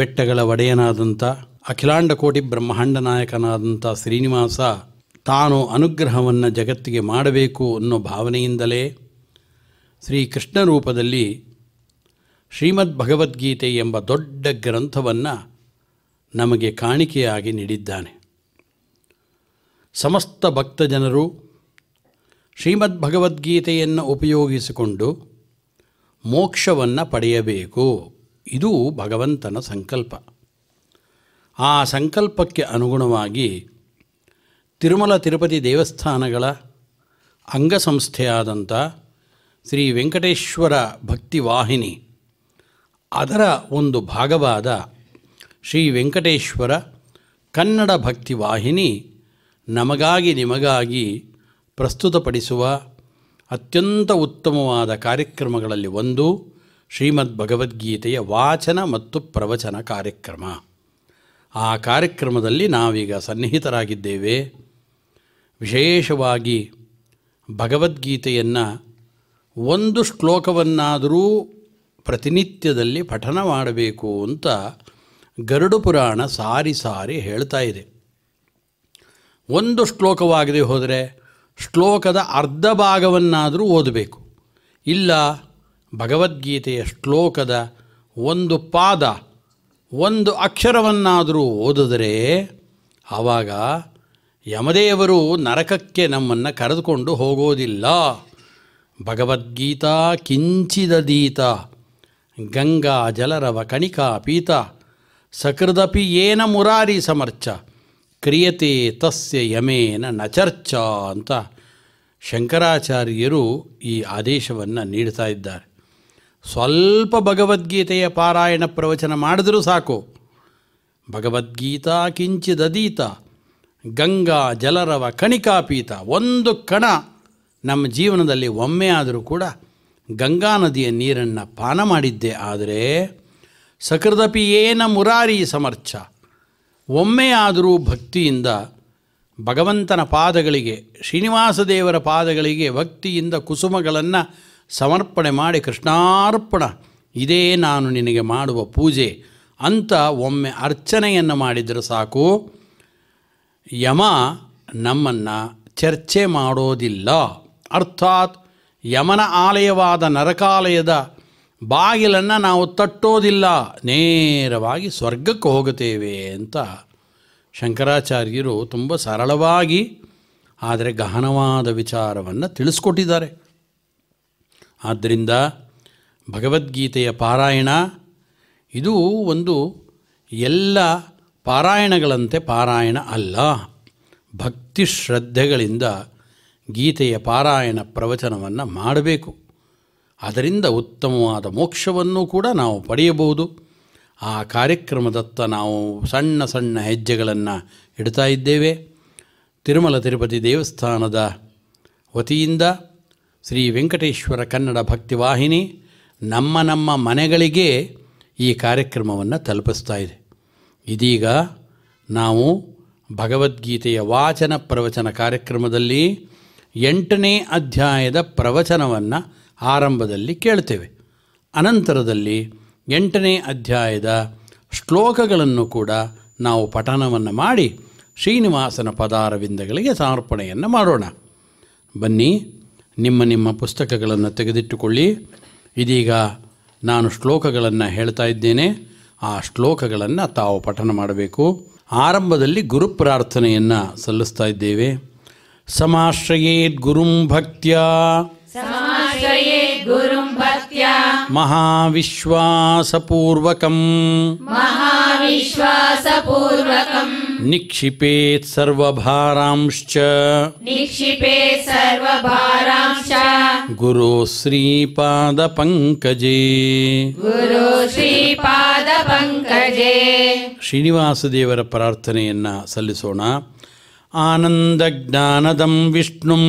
ಬೆಟ್ಟಗಳ ಒಡೆಯನಾದಂಥ ಅಖಿಲಾಂಡ ಕೋಟಿ ಬ್ರಹ್ಮಾಂಡ ನಾಯಕನಾದಂಥ ಶ್ರೀನಿವಾಸ ತಾನು ಅನುಗ್ರಹವನ್ನು ಜಗತ್ತಿಗೆ ಮಾಡಬೇಕು ಅನ್ನೋ ಭಾವನೆಯಿಂದಲೇ ಶ್ರೀಕೃಷ್ಣ ರೂಪದಲ್ಲಿ ಶ್ರೀಮದ್ ಭಗವದ್ಗೀತೆ ಎಂಬ ದೊಡ್ಡ ಗ್ರಂಥವನ್ನು ನಮಗೆ ಕಾಣಿಕೆಯಾಗಿ ನೀಡಿದ್ದಾನೆ ಸಮಸ್ತ ಭಕ್ತ ಜನರು ಶ್ರೀಮದ್ ಭಗವದ್ಗೀತೆಯನ್ನು ಉಪಯೋಗಿಸಿಕೊಂಡು ಮೋಕ್ಷವನ್ನು ಪಡೆಯಬೇಕು ಇದು ಭಗವಂತನ ಸಂಕಲ್ಪ ಆ ಸಂಕಲ್ಪಕ್ಕೆ ಅನುಗುಣವಾಗಿ ತಿರುಮಲ ತಿರುಪತಿ ದೇವಸ್ಥಾನಗಳ ಅಂಗಸಂಸ್ಥೆಯಾದಂಥ ಶ್ರೀ ವೆಂಕಟೇಶ್ವರ ಭಕ್ತಿ ವಾಹಿನಿ ಅದರ ಒಂದು ಭಾಗವಾದ ಶ್ರೀ ವೆಂಕಟೇಶ್ವರ ಕನ್ನಡ ಭಕ್ತಿ ವಾಹಿನಿ ನಮಗಾಗಿ ನಿಮಗಾಗಿ ಪ್ರಸ್ತುತಪಡಿಸುವ ಅತ್ಯಂತ ಉತ್ತಮವಾದ ಕಾರ್ಯಕ್ರಮಗಳಲ್ಲಿ ಒಂದು ಶ್ರೀಮದ್ ಭಗವದ್ಗೀತೆಯ ವಾಚನ ಮತ್ತು ಪ್ರವಚನ ಕಾರ್ಯಕ್ರಮ ಆ ಕಾರ್ಯಕ್ರಮದಲ್ಲಿ ನಾವೀಗ ಸನ್ನಿಹಿತರಾಗಿದ್ದೇವೆ ವಿಶೇಷವಾಗಿ ಭಗವದ್ಗೀತೆಯನ್ನು ಒಂದು ಶ್ಲೋಕವನ್ನಾದರೂ ಪ್ರತಿನಿತ್ಯದಲ್ಲಿ ಪಠನ ಮಾಡಬೇಕು ಅಂತ ಗರುಡು ಪುರಾಣ ಸಾರಿ ಸಾರಿ ಹೇಳ್ತಾ ಇದೆ ಒಂದು ಶ್ಲೋಕವಾಗದೆ ಹೋದರೆ ಶ್ಲೋಕದ ಅರ್ಧ ಭಾಗವನ್ನಾದರೂ ಓದಬೇಕು ಇಲ್ಲ ಭಗವದ್ಗೀತೆಯ ಶ್ಲೋಕದ ಒಂದು ಪಾದ ಒಂದು ಅಕ್ಷರವನ್ನಾದರೂ ಓದಿದರೆ ಆವಾಗ ಯಮದೇವರು ನರಕಕ್ಕೆ ನಮ್ಮನ್ನು ಕರೆದುಕೊಂಡು ಹೋಗೋದಿಲ್ಲ ಭಗವದ್ಗೀತಾ ಕಿಂಚಿದೀತ ಗಂಗಾ ಜಲರವ ಕಣಿಕಾ ಪೀತ ಸಕೃದಪಿ ಏನ ಮುರಾರಿ ಸಮರ್ಚ ಕ್ರಿಯತೆ ತಸ್ಯ ಯಮೇನ ನಚರ್ಚ ಅಂತ ಶಂಕರಾಚಾರ್ಯರು ಈ ಆದೇಶವನ್ನು ನೀಡ್ತಾ ಇದ್ದಾರೆ ಸ್ವಲ್ಪ ಭಗವದ್ಗೀತೆಯ ಪಾರಾಯಣ ಪ್ರವಚನ ಮಾಡಿದರೂ ಸಾಕು ಭಗವದ್ಗೀತಾ ಕಿಂಚಿದದೀತ ಗಂಗಾ ಜಲರವ ಕಣಿಕಾಪೀತ ಒಂದು ಕಣ ನಮ್ಮ ಜೀವನದಲ್ಲಿ ಒಮ್ಮೆ ಆದರೂ ಕೂಡ ಗಂಗಾ ನದಿಯ ನೀರನ್ನು ಪಾನ ಮಾಡಿದ್ದೆ ಆದರೆ ಸಕೃದಪಿ ಏನ ಮುರಾರಿ ಸಮರ್ಥ ಒಮ್ಮೆ ಆದರೂ ಭಕ್ತಿಯಿಂದ ಭಗವಂತನ ಪಾದಗಳಿಗೆ ಶ್ರೀನಿವಾಸ ದೇವರ ಪಾದಗಳಿಗೆ ಭಕ್ತಿಯಿಂದ ಕುಸುಮಗಳನ್ನು ಸಮರ್ಪಣೆ ಮಾಡಿ ಕೃಷ್ಣಾರ್ಪಣ ಇದೇ ನಾನು ನಿನಗೆ ಮಾಡುವ ಪೂಜೆ ಅಂತ ಒಮ್ಮೆ ಅರ್ಚನೆಯನ್ನು ಮಾಡಿದರೆ ಸಾಕು ಯಮ ನಮ್ಮನ್ನು ಚರ್ಚೆ ಮಾಡೋದಿಲ್ಲ ಅರ್ಥಾತ್ ಯಮನ ಆಲಯವಾದ ನರಕಾಲಯದ ಬಾಗಿಲನ್ನು ನಾವು ತಟ್ಟೋದಿಲ್ಲ ನೇರವಾಗಿ ಸ್ವರ್ಗಕ್ಕೆ ಹೋಗುತ್ತೇವೆ ಅಂತ ಶಂಕರಾಚಾರ್ಯರು ತುಂಬ ಸರಳವಾಗಿ ಆದರೆ ಗಹನವಾದ ವಿಚಾರವನ್ನು ತಿಳಿಸ್ಕೊಟ್ಟಿದ್ದಾರೆ ಆದ್ದರಿಂದ ಭಗವದ್ಗೀತೆಯ ಪಾರಾಯಣ ಇದು ಒಂದು ಎಲ್ಲ ಪಾರಾಯಣಗಳಂತೆ ಪಾರಾಯಣ ಅಲ್ಲ ಭಕ್ತಿ ಶ್ರದ್ಧೆಗಳಿಂದ ಗೀತೆಯ ಪಾರಾಯಣ ಪ್ರವಚನವನ್ನು ಮಾಡಬೇಕು ಅದರಿಂದ ಉತ್ತಮವಾದ ಮೋಕ್ಷವನ್ನು ಕೂಡ ನಾವು ಪಡೆಯಬಹುದು ಆ ಕಾರ್ಯಕ್ರಮದತ್ತ ನಾವು ಸಣ್ಣ ಸಣ್ಣ ಹೆಜ್ಜೆಗಳನ್ನು ಇಡ್ತಾ ಇದ್ದೇವೆ ತಿರುಮಲ ತಿರುಪತಿ ದೇವಸ್ಥಾನದ ವತಿಯಿಂದ ಶ್ರೀ ವೆಂಕಟೇಶ್ವರ ಕನ್ನಡ ಭಕ್ತಿ ವಾಹಿನಿ ನಮ್ಮ ನಮ್ಮ ಮನೆಗಳಿಗೆ ಈ ಕಾರ್ಯಕ್ರಮವನ್ನು ತಲುಪಿಸ್ತಾ ಇದೆ ಇದೀಗ ನಾವು ಭಗವದ್ಗೀತೆಯ ವಾಚನ ಪ್ರವಚನ ಕಾರ್ಯಕ್ರಮದಲ್ಲಿ ಎಂಟನೇ ಅಧ್ಯಾಯದ ಪ್ರವಚನವನ್ನು ಆರಂಭದಲ್ಲಿ ಕೇಳ್ತೇವೆ ಅನಂತರದಲ್ಲಿ ಎಂಟನೇ ಅಧ್ಯಾಯದ ಶ್ಲೋಕಗಳನ್ನು ಕೂಡ ನಾವು ಪಠನವನ್ನು ಮಾಡಿ ಶ್ರೀನಿವಾಸನ ಪದಾರವಿಂದಗಳಿಗೆ ಸಮರ್ಪಣೆಯನ್ನು ಮಾಡೋಣ ಬನ್ನಿ ನಿಮ್ಮ ನಿಮ್ಮ ಪುಸ್ತಕಗಳನ್ನು ತೆಗೆದಿಟ್ಟುಕೊಳ್ಳಿ ಇದೀಗ ನಾನು ಶ್ಲೋಕಗಳನ್ನು ಹೇಳ್ತಾ ಇದ್ದೇನೆ ಆ ಶ್ಲೋಕಗಳನ್ನು ತಾವು ಪಠನ ಮಾಡಬೇಕು ಆರಂಭದಲ್ಲಿ ಗುರು ಪ್ರಾರ್ಥನೆಯನ್ನು ಸಲ್ಲಿಸ್ತಾ ಇದ್ದೇವೆ ಸಮಾಶ್ರಯೇದ್ ಗುರುಂ ಭಕ್ತಿಯ ಗುರುಂ ಮಹಾವಿಶ್ವಾಸಪೂರ್ವಕಂ ಮಹಾವಿಶ್ವಾಸಪೂರ್ವಕಂ निक्षिपेत् सर्वभारांश्च निक्षिपेत् गुरु श्रीपाद पङ्कजे गुरु श्रीपादपङ्कजे पङ्कजे श्रीनिवासदेवर प्रार्थनयन् सलसोण आनन्द ज्ञानदं विष्णुम्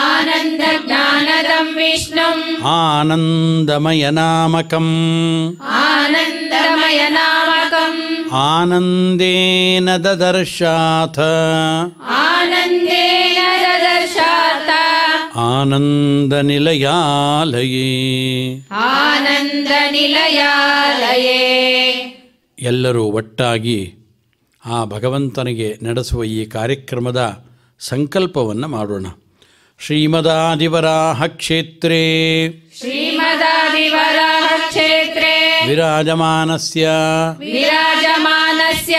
आनन्द ज्ञानदं विष्णुम् आनन्दमय नामकम् ಆನಂದೇನ ದರ್ಶಾಥ ಆನಂದ ಆನಂದ ಆನಂದನಿಲಯಾಲಯೇ ಎಲ್ಲರೂ ಒಟ್ಟಾಗಿ ಆ ಭಗವಂತನಿಗೆ ನಡೆಸುವ ಈ ಕಾರ್ಯಕ್ರಮದ ಸಂಕಲ್ಪವನ್ನು ಮಾಡೋಣ ಶ್ರೀಮದಾದಿವರಾಹ ಕ್ಷೇತ್ರೇ ಶ್ರೀಮದಾದಿವರಾಹ ಕ್ಷೇತ್ರ विराजमानस्य विराजमानस्य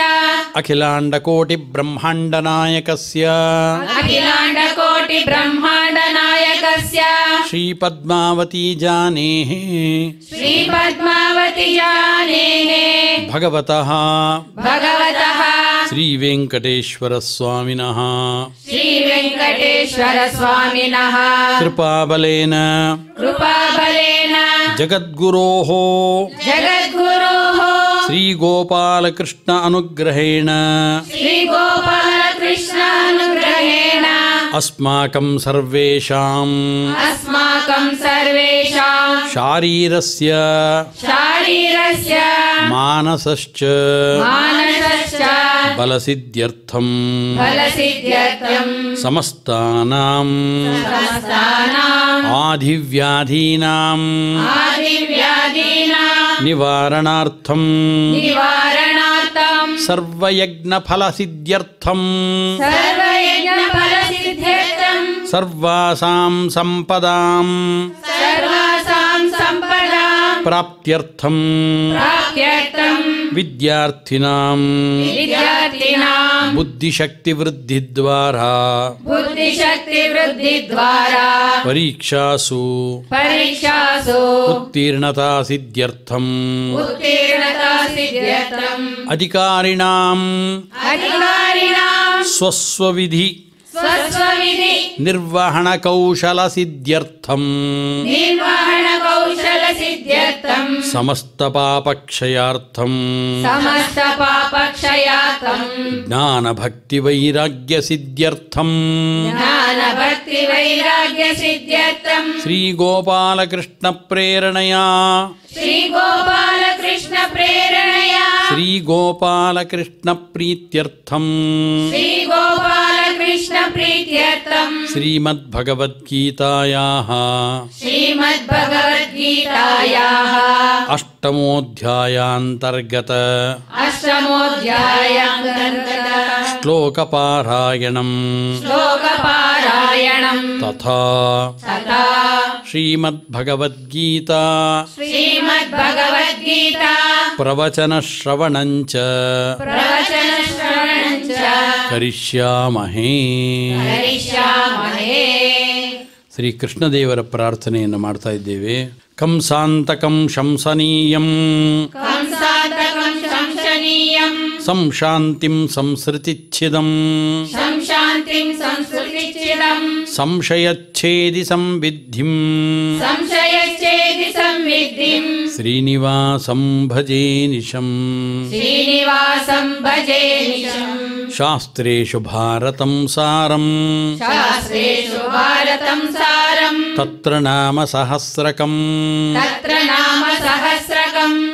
अखिलांडकोटि अखिलांडकोटि श्री पद्मावती जाने श्री पद्मावती जाने भगवतः भगवतः श्री श्री वेंकटेश्वर स्वामिनः श्रीवेङ्कटेश्वरस्वामिनः श्रीवेङ्कटेश्वरस्वामिनः कृपाबलेन कृपाबलेन जगद्गुरो जगद्गुरो श्री गोपाल कृष्ण अनुग्रहेण श्री गोपाल कृष्ण अनुग्रहेण अस्माकं सर्वेषाम् अस्माकं सर्वेषां शारीरस्य शारीरस्य मानसश्च मानसश्च फलसिद्ध्यर्थम् फलसिद्ध्यर्थम् समस्तानाम् समस्तानाम् आधिव्याधीनाम् आधिव्याधीनाम् निवारणार्थम् निवारणार्थम् सर्वयज्ञफलसिद्यर्थम् सर्वयज्ञफलसिद्यर्थम् सर्वासाम् सम्पदाम् सर्वासाम् सम्पदाम् प्राप्त्यर्थम् प्राप्त्यर्थम् विद्यार्थिनां बुद्धिशक्ति वृद्धि द्वारा परीक्षासु परीक्षासु उत्तीर्णता सिद्ध्यर्थम् उत्तीर्णता विधि अधिकारिणाम् अधिकारिणां स्वस्वविधि निर्वहण समस्त समस्त ज्ञान ज्ञान भक्ति भक्ति वैराग्य वैराग्य सिद्ध्यर्थम सिद्ध्यर्थम श्री श्री गोपाल गोपाल कृष्ण प्रेरणया कृष्ण प्रेरणया श्री गोपाल कृष्ण प्रीत्यर्थम श्री गोपाल ीत्या श्रीमद्भगवद्गीतायाः श्रीमद्भगवद्गीतायाः अष्टमोऽध्यायान्तर्गत अष्टमोध्या श्लोकपारायणम् श्लोकपारायणम् तथा तथा श्रीमद्भगवद्गीता श्रीमद्भगवद्गीता प्रवचनश्रवणञ्च പരിഷ്യ മഹേ പരിഷ്യ മഹേ ശ്രീ കൃഷ്ണദേവരെ പ്രാർത്ഥനയണ് മാർതായി ദേവി കംശാന്തകം ശംശനീയം കംശാന്തകം ശംശനീയം സംശാന്തിം സംസ്കൃതിച്ഛിദം ശംശാന്തിം സംസ്കൃതിച്ഛിദം സംശയച്ഛേദി സംവിദ്ധിം श्रीनिवासं भजे निशम् श्रीनिवासम् शास्त्रेषु भारतं सारम् तत्र नाम सहस्रकम्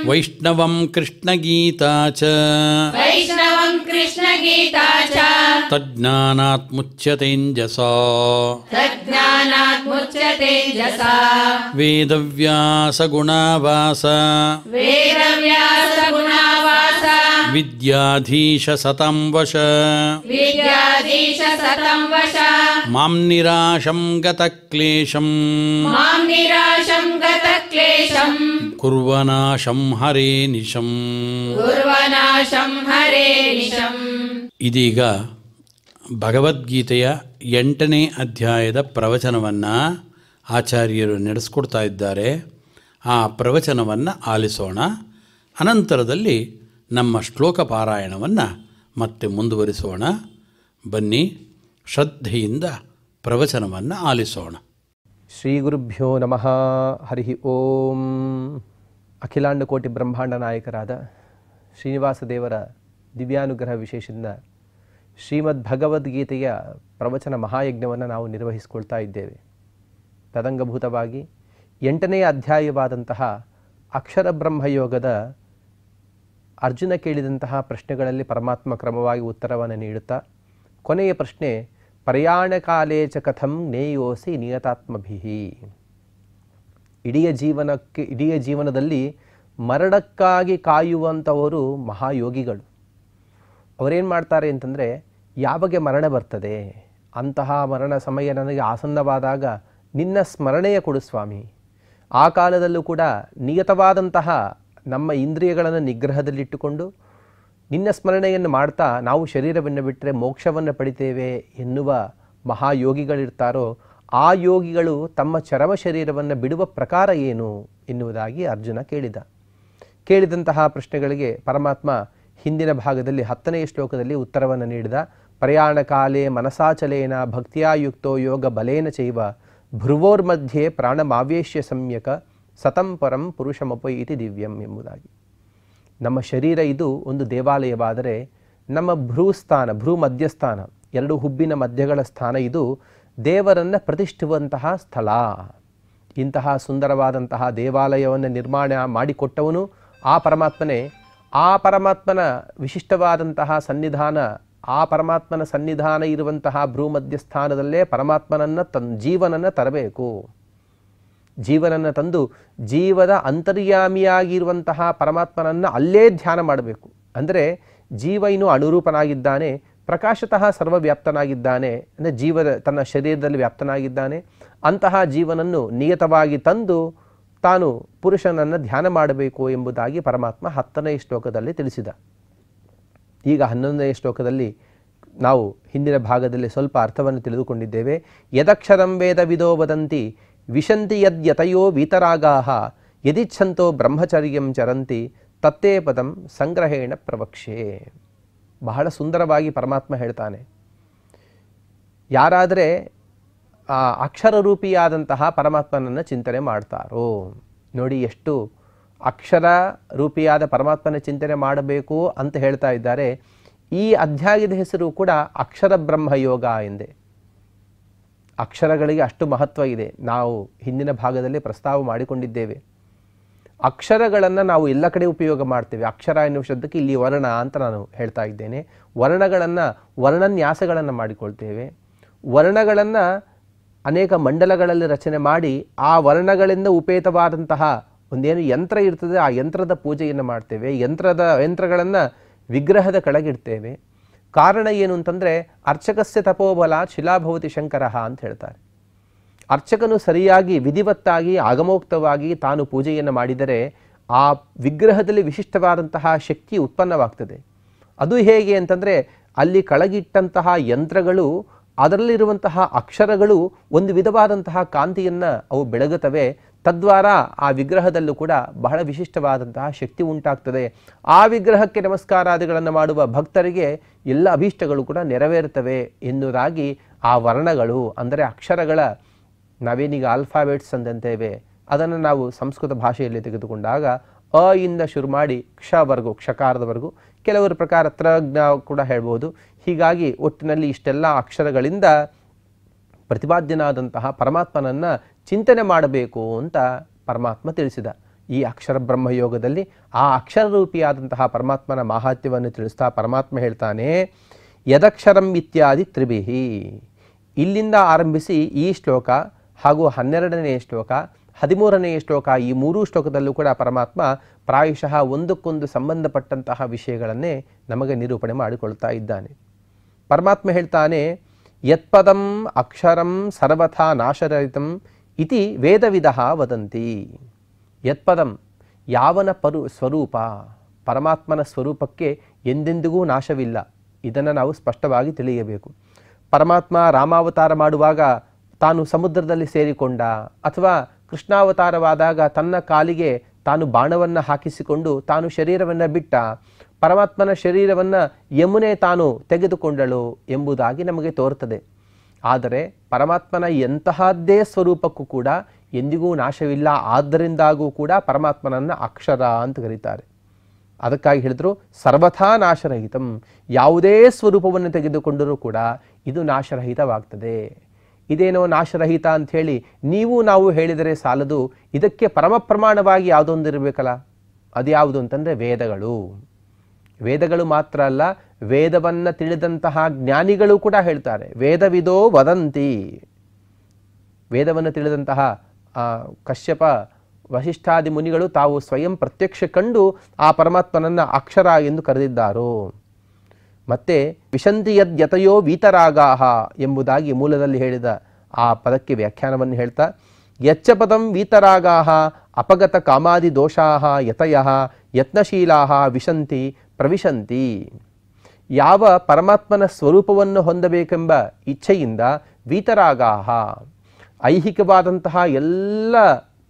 वैष्णवं कृष्णगीता च कृष्णगीता तज्ज्ञानात् मुच्यतेञ्जसा तज्ज्ञात् वेदव्यास गुणावास वेदव्यास गुणावास विद्याधीश शतं वशा विद्याधीश शतं वशां निराशं गत क्लेशम् मां निराशं गतक्लेशम् कुर्वनाशं ಹರೇ ನಿಶಂ ಇದೀಗ ಭಗವದ್ಗೀತೆಯ ಎಂಟನೇ ಅಧ್ಯಾಯದ ಪ್ರವಚನವನ್ನು ಆಚಾರ್ಯರು ನಡೆಸ್ಕೊಡ್ತಾ ಇದ್ದಾರೆ ಆ ಪ್ರವಚನವನ್ನು ಆಲಿಸೋಣ ಅನಂತರದಲ್ಲಿ ನಮ್ಮ ಶ್ಲೋಕ ಪಾರಾಯಣವನ್ನು ಮತ್ತೆ ಮುಂದುವರಿಸೋಣ ಬನ್ನಿ ಶ್ರದ್ಧೆಯಿಂದ ಪ್ರವಚನವನ್ನು ಆಲಿಸೋಣ ಶ್ರೀ ಗುರುಭ್ಯೋ ನಮಃ ಹರಿ ಓಂ ಅಖಿಲಾಂಡ ಕೋಟಿ ಬ್ರಹ್ಮಾಂಡ ನಾಯಕರಾದ ಶ್ರೀನಿವಾಸ ದೇವರ ದಿವ್ಯಾನುಗ್ರಹ ವಿಶೇಷದಿಂದ ಶ್ರೀಮದ್ ಭಗವದ್ಗೀತೆಯ ಪ್ರವಚನ ಮಹಾಯಜ್ಞವನ್ನು ನಾವು ನಿರ್ವಹಿಸಿಕೊಳ್ತಾ ಇದ್ದೇವೆ ತದಂಗಭೂತವಾಗಿ ಎಂಟನೆಯ ಅಧ್ಯಾಯವಾದಂತಹ ಅಕ್ಷರ ಬ್ರಹ್ಮಯೋಗದ ಅರ್ಜುನ ಕೇಳಿದಂತಹ ಪ್ರಶ್ನೆಗಳಲ್ಲಿ ಪರಮಾತ್ಮ ಕ್ರಮವಾಗಿ ಉತ್ತರವನ್ನು ನೀಡುತ್ತಾ ಕೊನೆಯ ಪ್ರಶ್ನೆ ಪ್ರಯಾಣ ಕಾಲೇ ಚ ಕಥಂ ನೇಯೋಸಿ ನಿಯತಾತ್ಮಭಿಹಿ ಇಡೀ ಜೀವನಕ್ಕೆ ಇಡೀ ಜೀವನದಲ್ಲಿ ಮರಣಕ್ಕಾಗಿ ಕಾಯುವಂಥವರು ಮಹಾಯೋಗಿಗಳು ಅವರೇನು ಮಾಡ್ತಾರೆ ಅಂತಂದರೆ ಯಾವಾಗ ಮರಣ ಬರ್ತದೆ ಅಂತಹ ಮರಣ ಸಮಯ ನನಗೆ ಆಸನ್ನವಾದಾಗ ನಿನ್ನ ಸ್ಮರಣೆಯ ಕೊಡು ಸ್ವಾಮಿ ಆ ಕಾಲದಲ್ಲೂ ಕೂಡ ನಿಯತವಾದಂತಹ ನಮ್ಮ ಇಂದ್ರಿಯಗಳನ್ನು ನಿಗ್ರಹದಲ್ಲಿಟ್ಟುಕೊಂಡು ನಿನ್ನ ಸ್ಮರಣೆಯನ್ನು ಮಾಡ್ತಾ ನಾವು ಶರೀರವನ್ನು ಬಿಟ್ಟರೆ ಮೋಕ್ಷವನ್ನು ಪಡಿತೇವೆ ಎನ್ನುವ ಮಹಾಯೋಗಿಗಳಿರ್ತಾರೋ ಆ ಯೋಗಿಗಳು ತಮ್ಮ ಚರಮ ಶರೀರವನ್ನು ಬಿಡುವ ಪ್ರಕಾರ ಏನು ಎನ್ನುವುದಾಗಿ ಅರ್ಜುನ ಕೇಳಿದ ಕೇಳಿದಂತಹ ಪ್ರಶ್ನೆಗಳಿಗೆ ಪರಮಾತ್ಮ ಹಿಂದಿನ ಭಾಗದಲ್ಲಿ ಹತ್ತನೆಯ ಶ್ಲೋಕದಲ್ಲಿ ಉತ್ತರವನ್ನು ನೀಡಿದ ಪ್ರಯಾಣ ಕಾಲೇ ಮನಸಾಚಲೇನ ಭಕ್ತಿಯಾಯುಕ್ತೋ ಯೋಗ ಬಲೇನ ಚೈವ ಭ್ರುವೋರ್ಮಧ್ಯೆ ಪ್ರಾಣಮಾವೇಶ್ಯ ಸಮ್ಯಕ ಸತಂ ಪರಂ ಪುರುಷಮಪೈ ದಿವ್ಯಂ ಎಂಬುದಾಗಿ ನಮ್ಮ ಶರೀರ ಇದು ಒಂದು ದೇವಾಲಯವಾದರೆ ನಮ್ಮ ಭ್ರೂಸ್ಥಾನ ಭ್ರೂ ಮಧ್ಯಸ್ಥಾನ ಎರಡು ಹುಬ್ಬಿನ ಮಧ್ಯಗಳ ಸ್ಥಾನ ಇದು ದೇವರನ್ನು ಪ್ರತಿಷ್ಠಿಸುವಂತಹ ಸ್ಥಳ ಇಂತಹ ಸುಂದರವಾದಂತಹ ದೇವಾಲಯವನ್ನು ನಿರ್ಮಾಣ ಮಾಡಿಕೊಟ್ಟವನು ಆ ಪರಮಾತ್ಮನೇ ಆ ಪರಮಾತ್ಮನ ವಿಶಿಷ್ಟವಾದಂತಹ ಸನ್ನಿಧಾನ ಆ ಪರಮಾತ್ಮನ ಸನ್ನಿಧಾನ ಇರುವಂತಹ ಭ್ರೂಮಧ್ಯ ಸ್ಥಾನದಲ್ಲೇ ಪರಮಾತ್ಮನನ್ನು ತನ್ ಜೀವನನ್ನು ತರಬೇಕು ಜೀವನನ್ನು ತಂದು ಜೀವದ ಅಂತರ್ಯಾಮಿಯಾಗಿರುವಂತಹ ಪರಮಾತ್ಮನನ್ನು ಅಲ್ಲೇ ಧ್ಯಾನ ಮಾಡಬೇಕು ಅಂದರೆ ಜೀವ ಇನ್ನೂ ಅನುರೂಪನಾಗಿದ್ದಾನೆ ಪ್ರಕಾಶತಃ ಸರ್ವವ್ಯಾಪ್ತನಾಗಿದ್ದಾನೆ ಅಂದರೆ ಜೀವದ ತನ್ನ ಶರೀರದಲ್ಲಿ ವ್ಯಾಪ್ತನಾಗಿದ್ದಾನೆ ಅಂತಹ ಜೀವನನ್ನು ನಿಯತವಾಗಿ ತಂದು ತಾನು ಪುರುಷನನ್ನು ಧ್ಯಾನ ಮಾಡಬೇಕು ಎಂಬುದಾಗಿ ಪರಮಾತ್ಮ ಹತ್ತನೇ ಶ್ಲೋಕದಲ್ಲಿ ತಿಳಿಸಿದ ಈಗ ಹನ್ನೊಂದನೇ ಶ್ಲೋಕದಲ್ಲಿ ನಾವು ಹಿಂದಿನ ಭಾಗದಲ್ಲಿ ಸ್ವಲ್ಪ ಅರ್ಥವನ್ನು ತಿಳಿದುಕೊಂಡಿದ್ದೇವೆ ಯದಕ್ಷರಂ ವೇದವಿದೋ ವದಂತಿ ವಿಶಂತಿ ಯದ್ಯತಯೋ ವೀತರಾಗಾಹ ಯದಿಚ್ಛಂತೋ ಬ್ರಹ್ಮಚರ್ಯಂ ಚರಂತಿ ತತ್ತೇ ಪದಂ ಸಂಗ್ರಹೇಣ ಪ್ರವಕ್ಷೇ ಬಹಳ ಸುಂದರವಾಗಿ ಪರಮಾತ್ಮ ಹೇಳ್ತಾನೆ ಯಾರಾದರೆ ಆ ಅಕ್ಷರರೂಪಿಯಾದಂತಹ ಪರಮಾತ್ಮನನ್ನು ಚಿಂತನೆ ಮಾಡ್ತಾರೋ ನೋಡಿ ಎಷ್ಟು ಅಕ್ಷರ ರೂಪಿಯಾದ ಪರಮಾತ್ಮನ ಚಿಂತನೆ ಮಾಡಬೇಕು ಅಂತ ಹೇಳ್ತಾ ಇದ್ದಾರೆ ಈ ಅಧ್ಯಾಯದ ಹೆಸರು ಕೂಡ ಅಕ್ಷರ ಬ್ರಹ್ಮಯೋಗ ಎಂದೆ ಅಕ್ಷರಗಳಿಗೆ ಅಷ್ಟು ಮಹತ್ವ ಇದೆ ನಾವು ಹಿಂದಿನ ಭಾಗದಲ್ಲಿ ಪ್ರಸ್ತಾವ ಮಾಡಿಕೊಂಡಿದ್ದೇವೆ ಅಕ್ಷರಗಳನ್ನು ನಾವು ಎಲ್ಲ ಕಡೆ ಉಪಯೋಗ ಮಾಡ್ತೇವೆ ಅಕ್ಷರ ಎನ್ನುವ ಶಬ್ದಕ್ಕೆ ಇಲ್ಲಿ ವರ್ಣ ಅಂತ ನಾನು ಹೇಳ್ತಾ ಇದ್ದೇನೆ ವರ್ಣಗಳನ್ನು ವರ್ಣನ್ಯಾಸಗಳನ್ನು ಮಾಡಿಕೊಳ್ತೇವೆ ವರ್ಣಗಳನ್ನು ಅನೇಕ ಮಂಡಲಗಳಲ್ಲಿ ರಚನೆ ಮಾಡಿ ಆ ವರ್ಣಗಳಿಂದ ಉಪೇತವಾದಂತಹ ಒಂದೇನು ಯಂತ್ರ ಇರ್ತದೆ ಆ ಯಂತ್ರದ ಪೂಜೆಯನ್ನು ಮಾಡ್ತೇವೆ ಯಂತ್ರದ ಯಂತ್ರಗಳನ್ನು ವಿಗ್ರಹದ ಕೆಳಗಿಡ್ತೇವೆ ಕಾರಣ ಏನು ಅಂತಂದರೆ ಅರ್ಚಕಸ್ಯ ತಪೋಬಲ ಶಿಲಾಭವತಿ ಶಂಕರಃ ಅಂತ ಹೇಳ್ತಾರೆ ಅರ್ಚಕನು ಸರಿಯಾಗಿ ವಿಧಿವತ್ತಾಗಿ ಆಗಮೋಕ್ತವಾಗಿ ತಾನು ಪೂಜೆಯನ್ನು ಮಾಡಿದರೆ ಆ ವಿಗ್ರಹದಲ್ಲಿ ವಿಶಿಷ್ಟವಾದಂತಹ ಶಕ್ತಿ ಉತ್ಪನ್ನವಾಗ್ತದೆ ಅದು ಹೇಗೆ ಅಂತಂದರೆ ಅಲ್ಲಿ ಕಳಗಿಟ್ಟಂತಹ ಯಂತ್ರಗಳು ಅದರಲ್ಲಿರುವಂತಹ ಅಕ್ಷರಗಳು ಒಂದು ವಿಧವಾದಂತಹ ಕಾಂತಿಯನ್ನು ಅವು ಬೆಳಗುತ್ತವೆ ತದ್ವಾರ ಆ ವಿಗ್ರಹದಲ್ಲೂ ಕೂಡ ಬಹಳ ವಿಶಿಷ್ಟವಾದಂತಹ ಶಕ್ತಿ ಉಂಟಾಗ್ತದೆ ಆ ವಿಗ್ರಹಕ್ಕೆ ನಮಸ್ಕಾರಾದಿಗಳನ್ನು ಮಾಡುವ ಭಕ್ತರಿಗೆ ಎಲ್ಲ ಅಭೀಷ್ಟಗಳು ಕೂಡ ನೆರವೇರುತ್ತವೆ ಎನ್ನುವುದಾಗಿ ಆ ವರ್ಣಗಳು ಅಂದರೆ ಅಕ್ಷರಗಳ ನಾವೇನೀಗ ಆಲ್ಫಾಬೆಟ್ಸ್ ಅಂದಂತೇವೆ ಅದನ್ನು ನಾವು ಸಂಸ್ಕೃತ ಭಾಷೆಯಲ್ಲಿ ತೆಗೆದುಕೊಂಡಾಗ ಅಯಿಂದ ಶುರು ಮಾಡಿ ಕ್ಷವರೆಗೂ ಕ್ಷಕಾರದವರೆಗೂ ಕೆಲವರ ಪ್ರಕಾರ ತ್ರಜ್ಞ ಕೂಡ ಹೇಳ್ಬೋದು ಹೀಗಾಗಿ ಒಟ್ಟಿನಲ್ಲಿ ಇಷ್ಟೆಲ್ಲ ಅಕ್ಷರಗಳಿಂದ ಪ್ರತಿಪಾದ್ಯನಾದಂತಹ ಪರಮಾತ್ಮನನ್ನು ಚಿಂತನೆ ಮಾಡಬೇಕು ಅಂತ ಪರಮಾತ್ಮ ತಿಳಿಸಿದ ಈ ಅಕ್ಷರ ಬ್ರಹ್ಮಯೋಗದಲ್ಲಿ ಆ ಅಕ್ಷರ ಪರಮಾತ್ಮನ ಮಾಹಾತ್ಯವನ್ನು ತಿಳಿಸ್ತಾ ಪರಮಾತ್ಮ ಹೇಳ್ತಾನೆ ಯದಕ್ಷರಂ ಇತ್ಯಾದಿ ತ್ರಿಭಿಹಿ ಇಲ್ಲಿಂದ ಆರಂಭಿಸಿ ಈ ಶ್ಲೋಕ ಹಾಗೂ ಹನ್ನೆರಡನೆಯ ಶ್ಲೋಕ ಹದಿಮೂರನೆಯ ಶ್ಲೋಕ ಈ ಮೂರೂ ಶ್ಲೋಕದಲ್ಲೂ ಕೂಡ ಪರಮಾತ್ಮ ಪ್ರಾಯಶಃ ಒಂದಕ್ಕೊಂದು ಸಂಬಂಧಪಟ್ಟಂತಹ ವಿಷಯಗಳನ್ನೇ ನಮಗೆ ನಿರೂಪಣೆ ಮಾಡಿಕೊಳ್ತಾ ಇದ್ದಾನೆ ಪರಮಾತ್ಮ ಹೇಳ್ತಾನೆ ಯತ್ಪದಂ ಅಕ್ಷರಂ ಸರ್ವಥಾ ನಾಶರಹಿತಂ ಇತಿ ವೇದವಿಧ ವದಂತಿ ಯತ್ಪದಂ ಯಾವನ ಪರು ಸ್ವರೂಪ ಪರಮಾತ್ಮನ ಸ್ವರೂಪಕ್ಕೆ ಎಂದೆಂದಿಗೂ ನಾಶವಿಲ್ಲ ಇದನ್ನು ನಾವು ಸ್ಪಷ್ಟವಾಗಿ ತಿಳಿಯಬೇಕು ಪರಮಾತ್ಮ ರಾಮಾವತಾರ ಮಾಡುವಾಗ ತಾನು ಸಮುದ್ರದಲ್ಲಿ ಸೇರಿಕೊಂಡ ಅಥವಾ ಕೃಷ್ಣಾವತಾರವಾದಾಗ ತನ್ನ ಕಾಲಿಗೆ ತಾನು ಬಾಣವನ್ನು ಹಾಕಿಸಿಕೊಂಡು ತಾನು ಶರೀರವನ್ನು ಬಿಟ್ಟ ಪರಮಾತ್ಮನ ಶರೀರವನ್ನು ಯಮುನೆ ತಾನು ತೆಗೆದುಕೊಂಡಳು ಎಂಬುದಾಗಿ ನಮಗೆ ತೋರುತ್ತದೆ ಆದರೆ ಪರಮಾತ್ಮನ ಎಂತಹದ್ದೇ ಸ್ವರೂಪಕ್ಕೂ ಕೂಡ ಎಂದಿಗೂ ನಾಶವಿಲ್ಲ ಆದ್ದರಿಂದಾಗೂ ಕೂಡ ಪರಮಾತ್ಮನನ್ನು ಅಕ್ಷರ ಅಂತ ಕರೀತಾರೆ ಅದಕ್ಕಾಗಿ ಹೇಳಿದ್ರು ಸರ್ವಥಾ ನಾಶರಹಿತಂ ಯಾವುದೇ ಸ್ವರೂಪವನ್ನು ತೆಗೆದುಕೊಂಡರೂ ಕೂಡ ಇದು ನಾಶರಹಿತವಾಗ್ತದೆ ಇದೇನೋ ನಾಶರಹಿತ ಅಂಥೇಳಿ ನೀವು ನಾವು ಹೇಳಿದರೆ ಸಾಲದು ಇದಕ್ಕೆ ಪರಮ ಪ್ರಮಾಣವಾಗಿ ಯಾವುದೊಂದು ಇರಬೇಕಲ್ಲ ಅದು ಯಾವುದು ಅಂತಂದರೆ ವೇದಗಳು ವೇದಗಳು ಮಾತ್ರ ಅಲ್ಲ ವೇದವನ್ನು ತಿಳಿದಂತಹ ಜ್ಞಾನಿಗಳು ಕೂಡ ಹೇಳ್ತಾರೆ ವೇದವಿದೋ ವದಂತಿ ವೇದವನ್ನು ತಿಳಿದಂತಹ ಕಶ್ಯಪ ವಶಿಷ್ಠಾದಿ ಮುನಿಗಳು ತಾವು ಸ್ವಯಂ ಪ್ರತ್ಯಕ್ಷ ಕಂಡು ಆ ಪರಮಾತ್ಮನನ್ನು ಅಕ್ಷರ ಎಂದು ಕರೆದಿದ್ದಾರೋ ಮತ್ತು ಯದ್ಯತಯೋ ವೀತರಾಗಾಹ ಎಂಬುದಾಗಿ ಮೂಲದಲ್ಲಿ ಹೇಳಿದ ಆ ಪದಕ್ಕೆ ವ್ಯಾಖ್ಯಾನವನ್ನು ಹೇಳ್ತಾ ಯಚ್ಚ ಪದಂ ವೀತರಾಗಾಹ ಅಪಗತ ಕಾಮಾದಿ ದೋಷಾ ಯತಯ ಯತ್ನಶೀಲಾಹ ವಿಶಂತಿ ಪ್ರವಿಶಂತಿ ಯಾವ ಪರಮಾತ್ಮನ ಸ್ವರೂಪವನ್ನು ಹೊಂದಬೇಕೆಂಬ ಇಚ್ಛೆಯಿಂದ ವೀತರಾಗಾಹ ಐಹಿಕವಾದಂತಹ ಎಲ್ಲ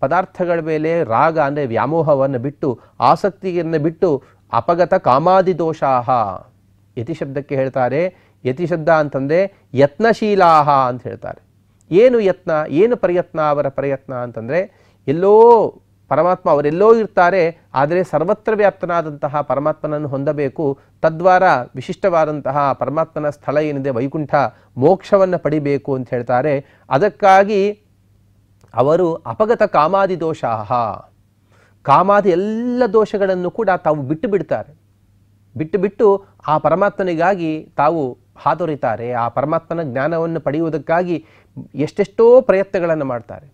ಪದಾರ್ಥಗಳ ಮೇಲೆ ರಾಗ ಅಂದರೆ ವ್ಯಾಮೋಹವನ್ನು ಬಿಟ್ಟು ಆಸಕ್ತಿಯನ್ನು ಬಿಟ್ಟು ಅಪಗತ ಕಾಮಾದಿ ದೋಷಾಹ ಯತಿ ಹೇಳ್ತಾರೆ ಯತಿ ಅಂತಂದರೆ ಯತ್ನಶೀಲಾಹ ಅಂತ ಹೇಳ್ತಾರೆ ಏನು ಯತ್ನ ಏನು ಪ್ರಯತ್ನ ಅವರ ಪ್ರಯತ್ನ ಅಂತಂದರೆ ಎಲ್ಲೋ ಪರಮಾತ್ಮ ಅವರೆಲ್ಲೋ ಇರ್ತಾರೆ ಆದರೆ ಸರ್ವತ್ರ ವ್ಯಾಪ್ತನಾದಂತಹ ಪರಮಾತ್ಮನನ್ನು ಹೊಂದಬೇಕು ತದ್ವಾರ ವಿಶಿಷ್ಟವಾದಂತಹ ಪರಮಾತ್ಮನ ಸ್ಥಳ ಏನಿದೆ ವೈಕುಂಠ ಮೋಕ್ಷವನ್ನು ಪಡಿಬೇಕು ಅಂತ ಹೇಳ್ತಾರೆ ಅದಕ್ಕಾಗಿ ಅವರು ಅಪಗತ ಕಾಮಾದಿ ದೋಷ ಕಾಮಾದಿ ಎಲ್ಲ ದೋಷಗಳನ್ನು ಕೂಡ ತಾವು ಬಿಟ್ಟು ಬಿಡ್ತಾರೆ ಬಿಟ್ಟು ಬಿಟ್ಟು ಆ ಪರಮಾತ್ಮನಿಗಾಗಿ ತಾವು ಹಾದೊರಿತಾರೆ ಆ ಪರಮಾತ್ಮನ ಜ್ಞಾನವನ್ನು ಪಡೆಯುವುದಕ್ಕಾಗಿ ಎಷ್ಟೆಷ್ಟೋ ಪ್ರಯತ್ನಗಳನ್ನು ಮಾಡ್ತಾರೆ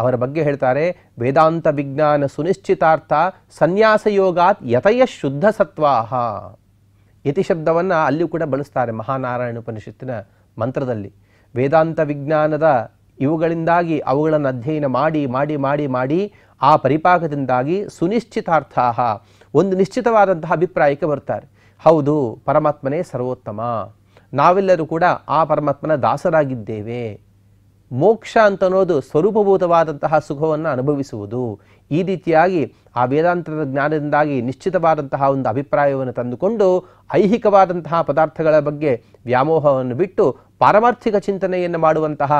ಅವರ ಬಗ್ಗೆ ಹೇಳ್ತಾರೆ ವೇದಾಂತ ವಿಜ್ಞಾನ ಸುನಿಶ್ಚಿತಾರ್ಥ ಸನ್ಯಾಸ ಯೋಗಾತ್ ಯತಯ ಶುದ್ಧ ಸತ್ವಾಹ ಯತಿ ಶಬ್ದವನ್ನು ಅಲ್ಲಿಯೂ ಕೂಡ ಬಳಸ್ತಾರೆ ಮಹಾನಾರಾಯಣ ಉಪನಿಷತ್ತಿನ ಮಂತ್ರದಲ್ಲಿ ವೇದಾಂತ ವಿಜ್ಞಾನದ ಇವುಗಳಿಂದಾಗಿ ಅವುಗಳನ್ನು ಅಧ್ಯಯನ ಮಾಡಿ ಮಾಡಿ ಮಾಡಿ ಮಾಡಿ ಆ ಪರಿಪಾಕದಿಂದಾಗಿ ಸುನಿಶ್ಚಿತಾರ್ಥ ಒಂದು ನಿಶ್ಚಿತವಾದಂತಹ ಅಭಿಪ್ರಾಯಕ್ಕೆ ಬರ್ತಾರೆ ಹೌದು ಪರಮಾತ್ಮನೇ ಸರ್ವೋತ್ತಮ ನಾವೆಲ್ಲರೂ ಕೂಡ ಆ ಪರಮಾತ್ಮನ ದಾಸರಾಗಿದ್ದೇವೆ ಮೋಕ್ಷ ಅನ್ನೋದು ಸ್ವರೂಪಭೂತವಾದಂತಹ ಸುಖವನ್ನು ಅನುಭವಿಸುವುದು ಈ ರೀತಿಯಾಗಿ ಆ ವೇದಾಂತದ ಜ್ಞಾನದಿಂದಾಗಿ ನಿಶ್ಚಿತವಾದಂತಹ ಒಂದು ಅಭಿಪ್ರಾಯವನ್ನು ತಂದುಕೊಂಡು ಐಹಿಕವಾದಂತಹ ಪದಾರ್ಥಗಳ ಬಗ್ಗೆ ವ್ಯಾಮೋಹವನ್ನು ಬಿಟ್ಟು ಪಾರಮಾರ್ಥಿಕ ಚಿಂತನೆಯನ್ನು ಮಾಡುವಂತಹ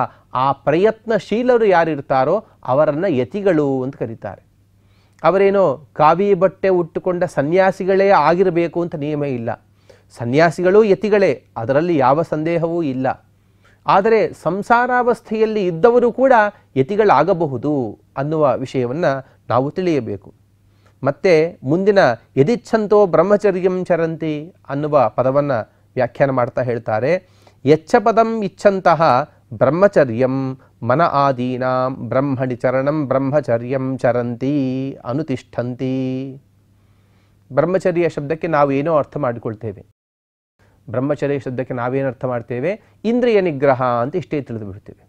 ಆ ಪ್ರಯತ್ನಶೀಲರು ಯಾರಿರ್ತಾರೋ ಅವರನ್ನು ಯತಿಗಳು ಅಂತ ಕರೀತಾರೆ ಅವರೇನೋ ಕಾವಿ ಬಟ್ಟೆ ಉಟ್ಟುಕೊಂಡ ಸನ್ಯಾಸಿಗಳೇ ಆಗಿರಬೇಕು ಅಂತ ನಿಯಮ ಇಲ್ಲ ಸನ್ಯಾಸಿಗಳು ಯತಿಗಳೇ ಅದರಲ್ಲಿ ಯಾವ ಸಂದೇಹವೂ ಇಲ್ಲ ಆದರೆ ಸಂಸಾರಾವಸ್ಥೆಯಲ್ಲಿ ಇದ್ದವರು ಕೂಡ ಯತಿಗಳಾಗಬಹುದು ಅನ್ನುವ ವಿಷಯವನ್ನು ನಾವು ತಿಳಿಯಬೇಕು ಮತ್ತೆ ಮುಂದಿನ ಯದಿಚ್ಛಂತೋ ಬ್ರಹ್ಮಚರ್ಯಂ ಚರಂತಿ ಅನ್ನುವ ಪದವನ್ನು ವ್ಯಾಖ್ಯಾನ ಮಾಡ್ತಾ ಹೇಳ್ತಾರೆ ಯಚ್ಚ ಪದಂ ಇಚ್ಛಂತಹ ಬ್ರಹ್ಮಚರ್ಯಂ ಮನ ಆದೀನಾಂ ಬ್ರಹ್ಮಣಿ ಚರಣಂ ಬ್ರಹ್ಮಚರ್ಯಂ ಚರಂತಿ ಅನುತಿಷ್ಠಂತಿ ಬ್ರಹ್ಮಚರ್ಯ ಶಬ್ದಕ್ಕೆ ನಾವೇನೋ ಅರ್ಥ ಮಾಡಿಕೊಳ್ತೇವೆ ಬ್ರಹ್ಮಚರ್ಯ ಶಬ್ದಕ್ಕೆ ನಾವೇನು ಅರ್ಥ ಮಾಡ್ತೇವೆ ಇಂದ್ರಿಯ ನಿಗ್ರಹ ಅಂತ ಇಷ್ಟೇ ತಿಳಿದುಬಿಡ್ತೇವೆ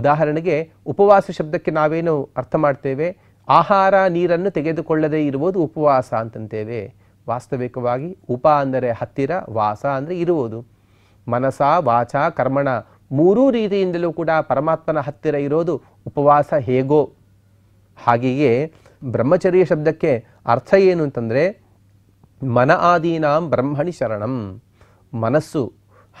ಉದಾಹರಣೆಗೆ ಉಪವಾಸ ಶಬ್ದಕ್ಕೆ ನಾವೇನು ಅರ್ಥ ಮಾಡ್ತೇವೆ ಆಹಾರ ನೀರನ್ನು ತೆಗೆದುಕೊಳ್ಳದೇ ಇರುವುದು ಉಪವಾಸ ಅಂತಂತೇವೆ ವಾಸ್ತವಿಕವಾಗಿ ಉಪ ಅಂದರೆ ಹತ್ತಿರ ವಾಸ ಅಂದರೆ ಇರುವುದು ಮನಸ ವಾಚ ಕರ್ಮಣ ಮೂರೂ ರೀತಿಯಿಂದಲೂ ಕೂಡ ಪರಮಾತ್ಮನ ಹತ್ತಿರ ಇರೋದು ಉಪವಾಸ ಹೇಗೋ ಹಾಗೆಯೇ ಬ್ರಹ್ಮಚರ್ಯ ಶಬ್ದಕ್ಕೆ ಅರ್ಥ ಏನು ಅಂತಂದರೆ ಮನ ಆದೀನಾಂ ಬ್ರಹ್ಮಣಿ ಶರಣಂ ಮನಸ್ಸು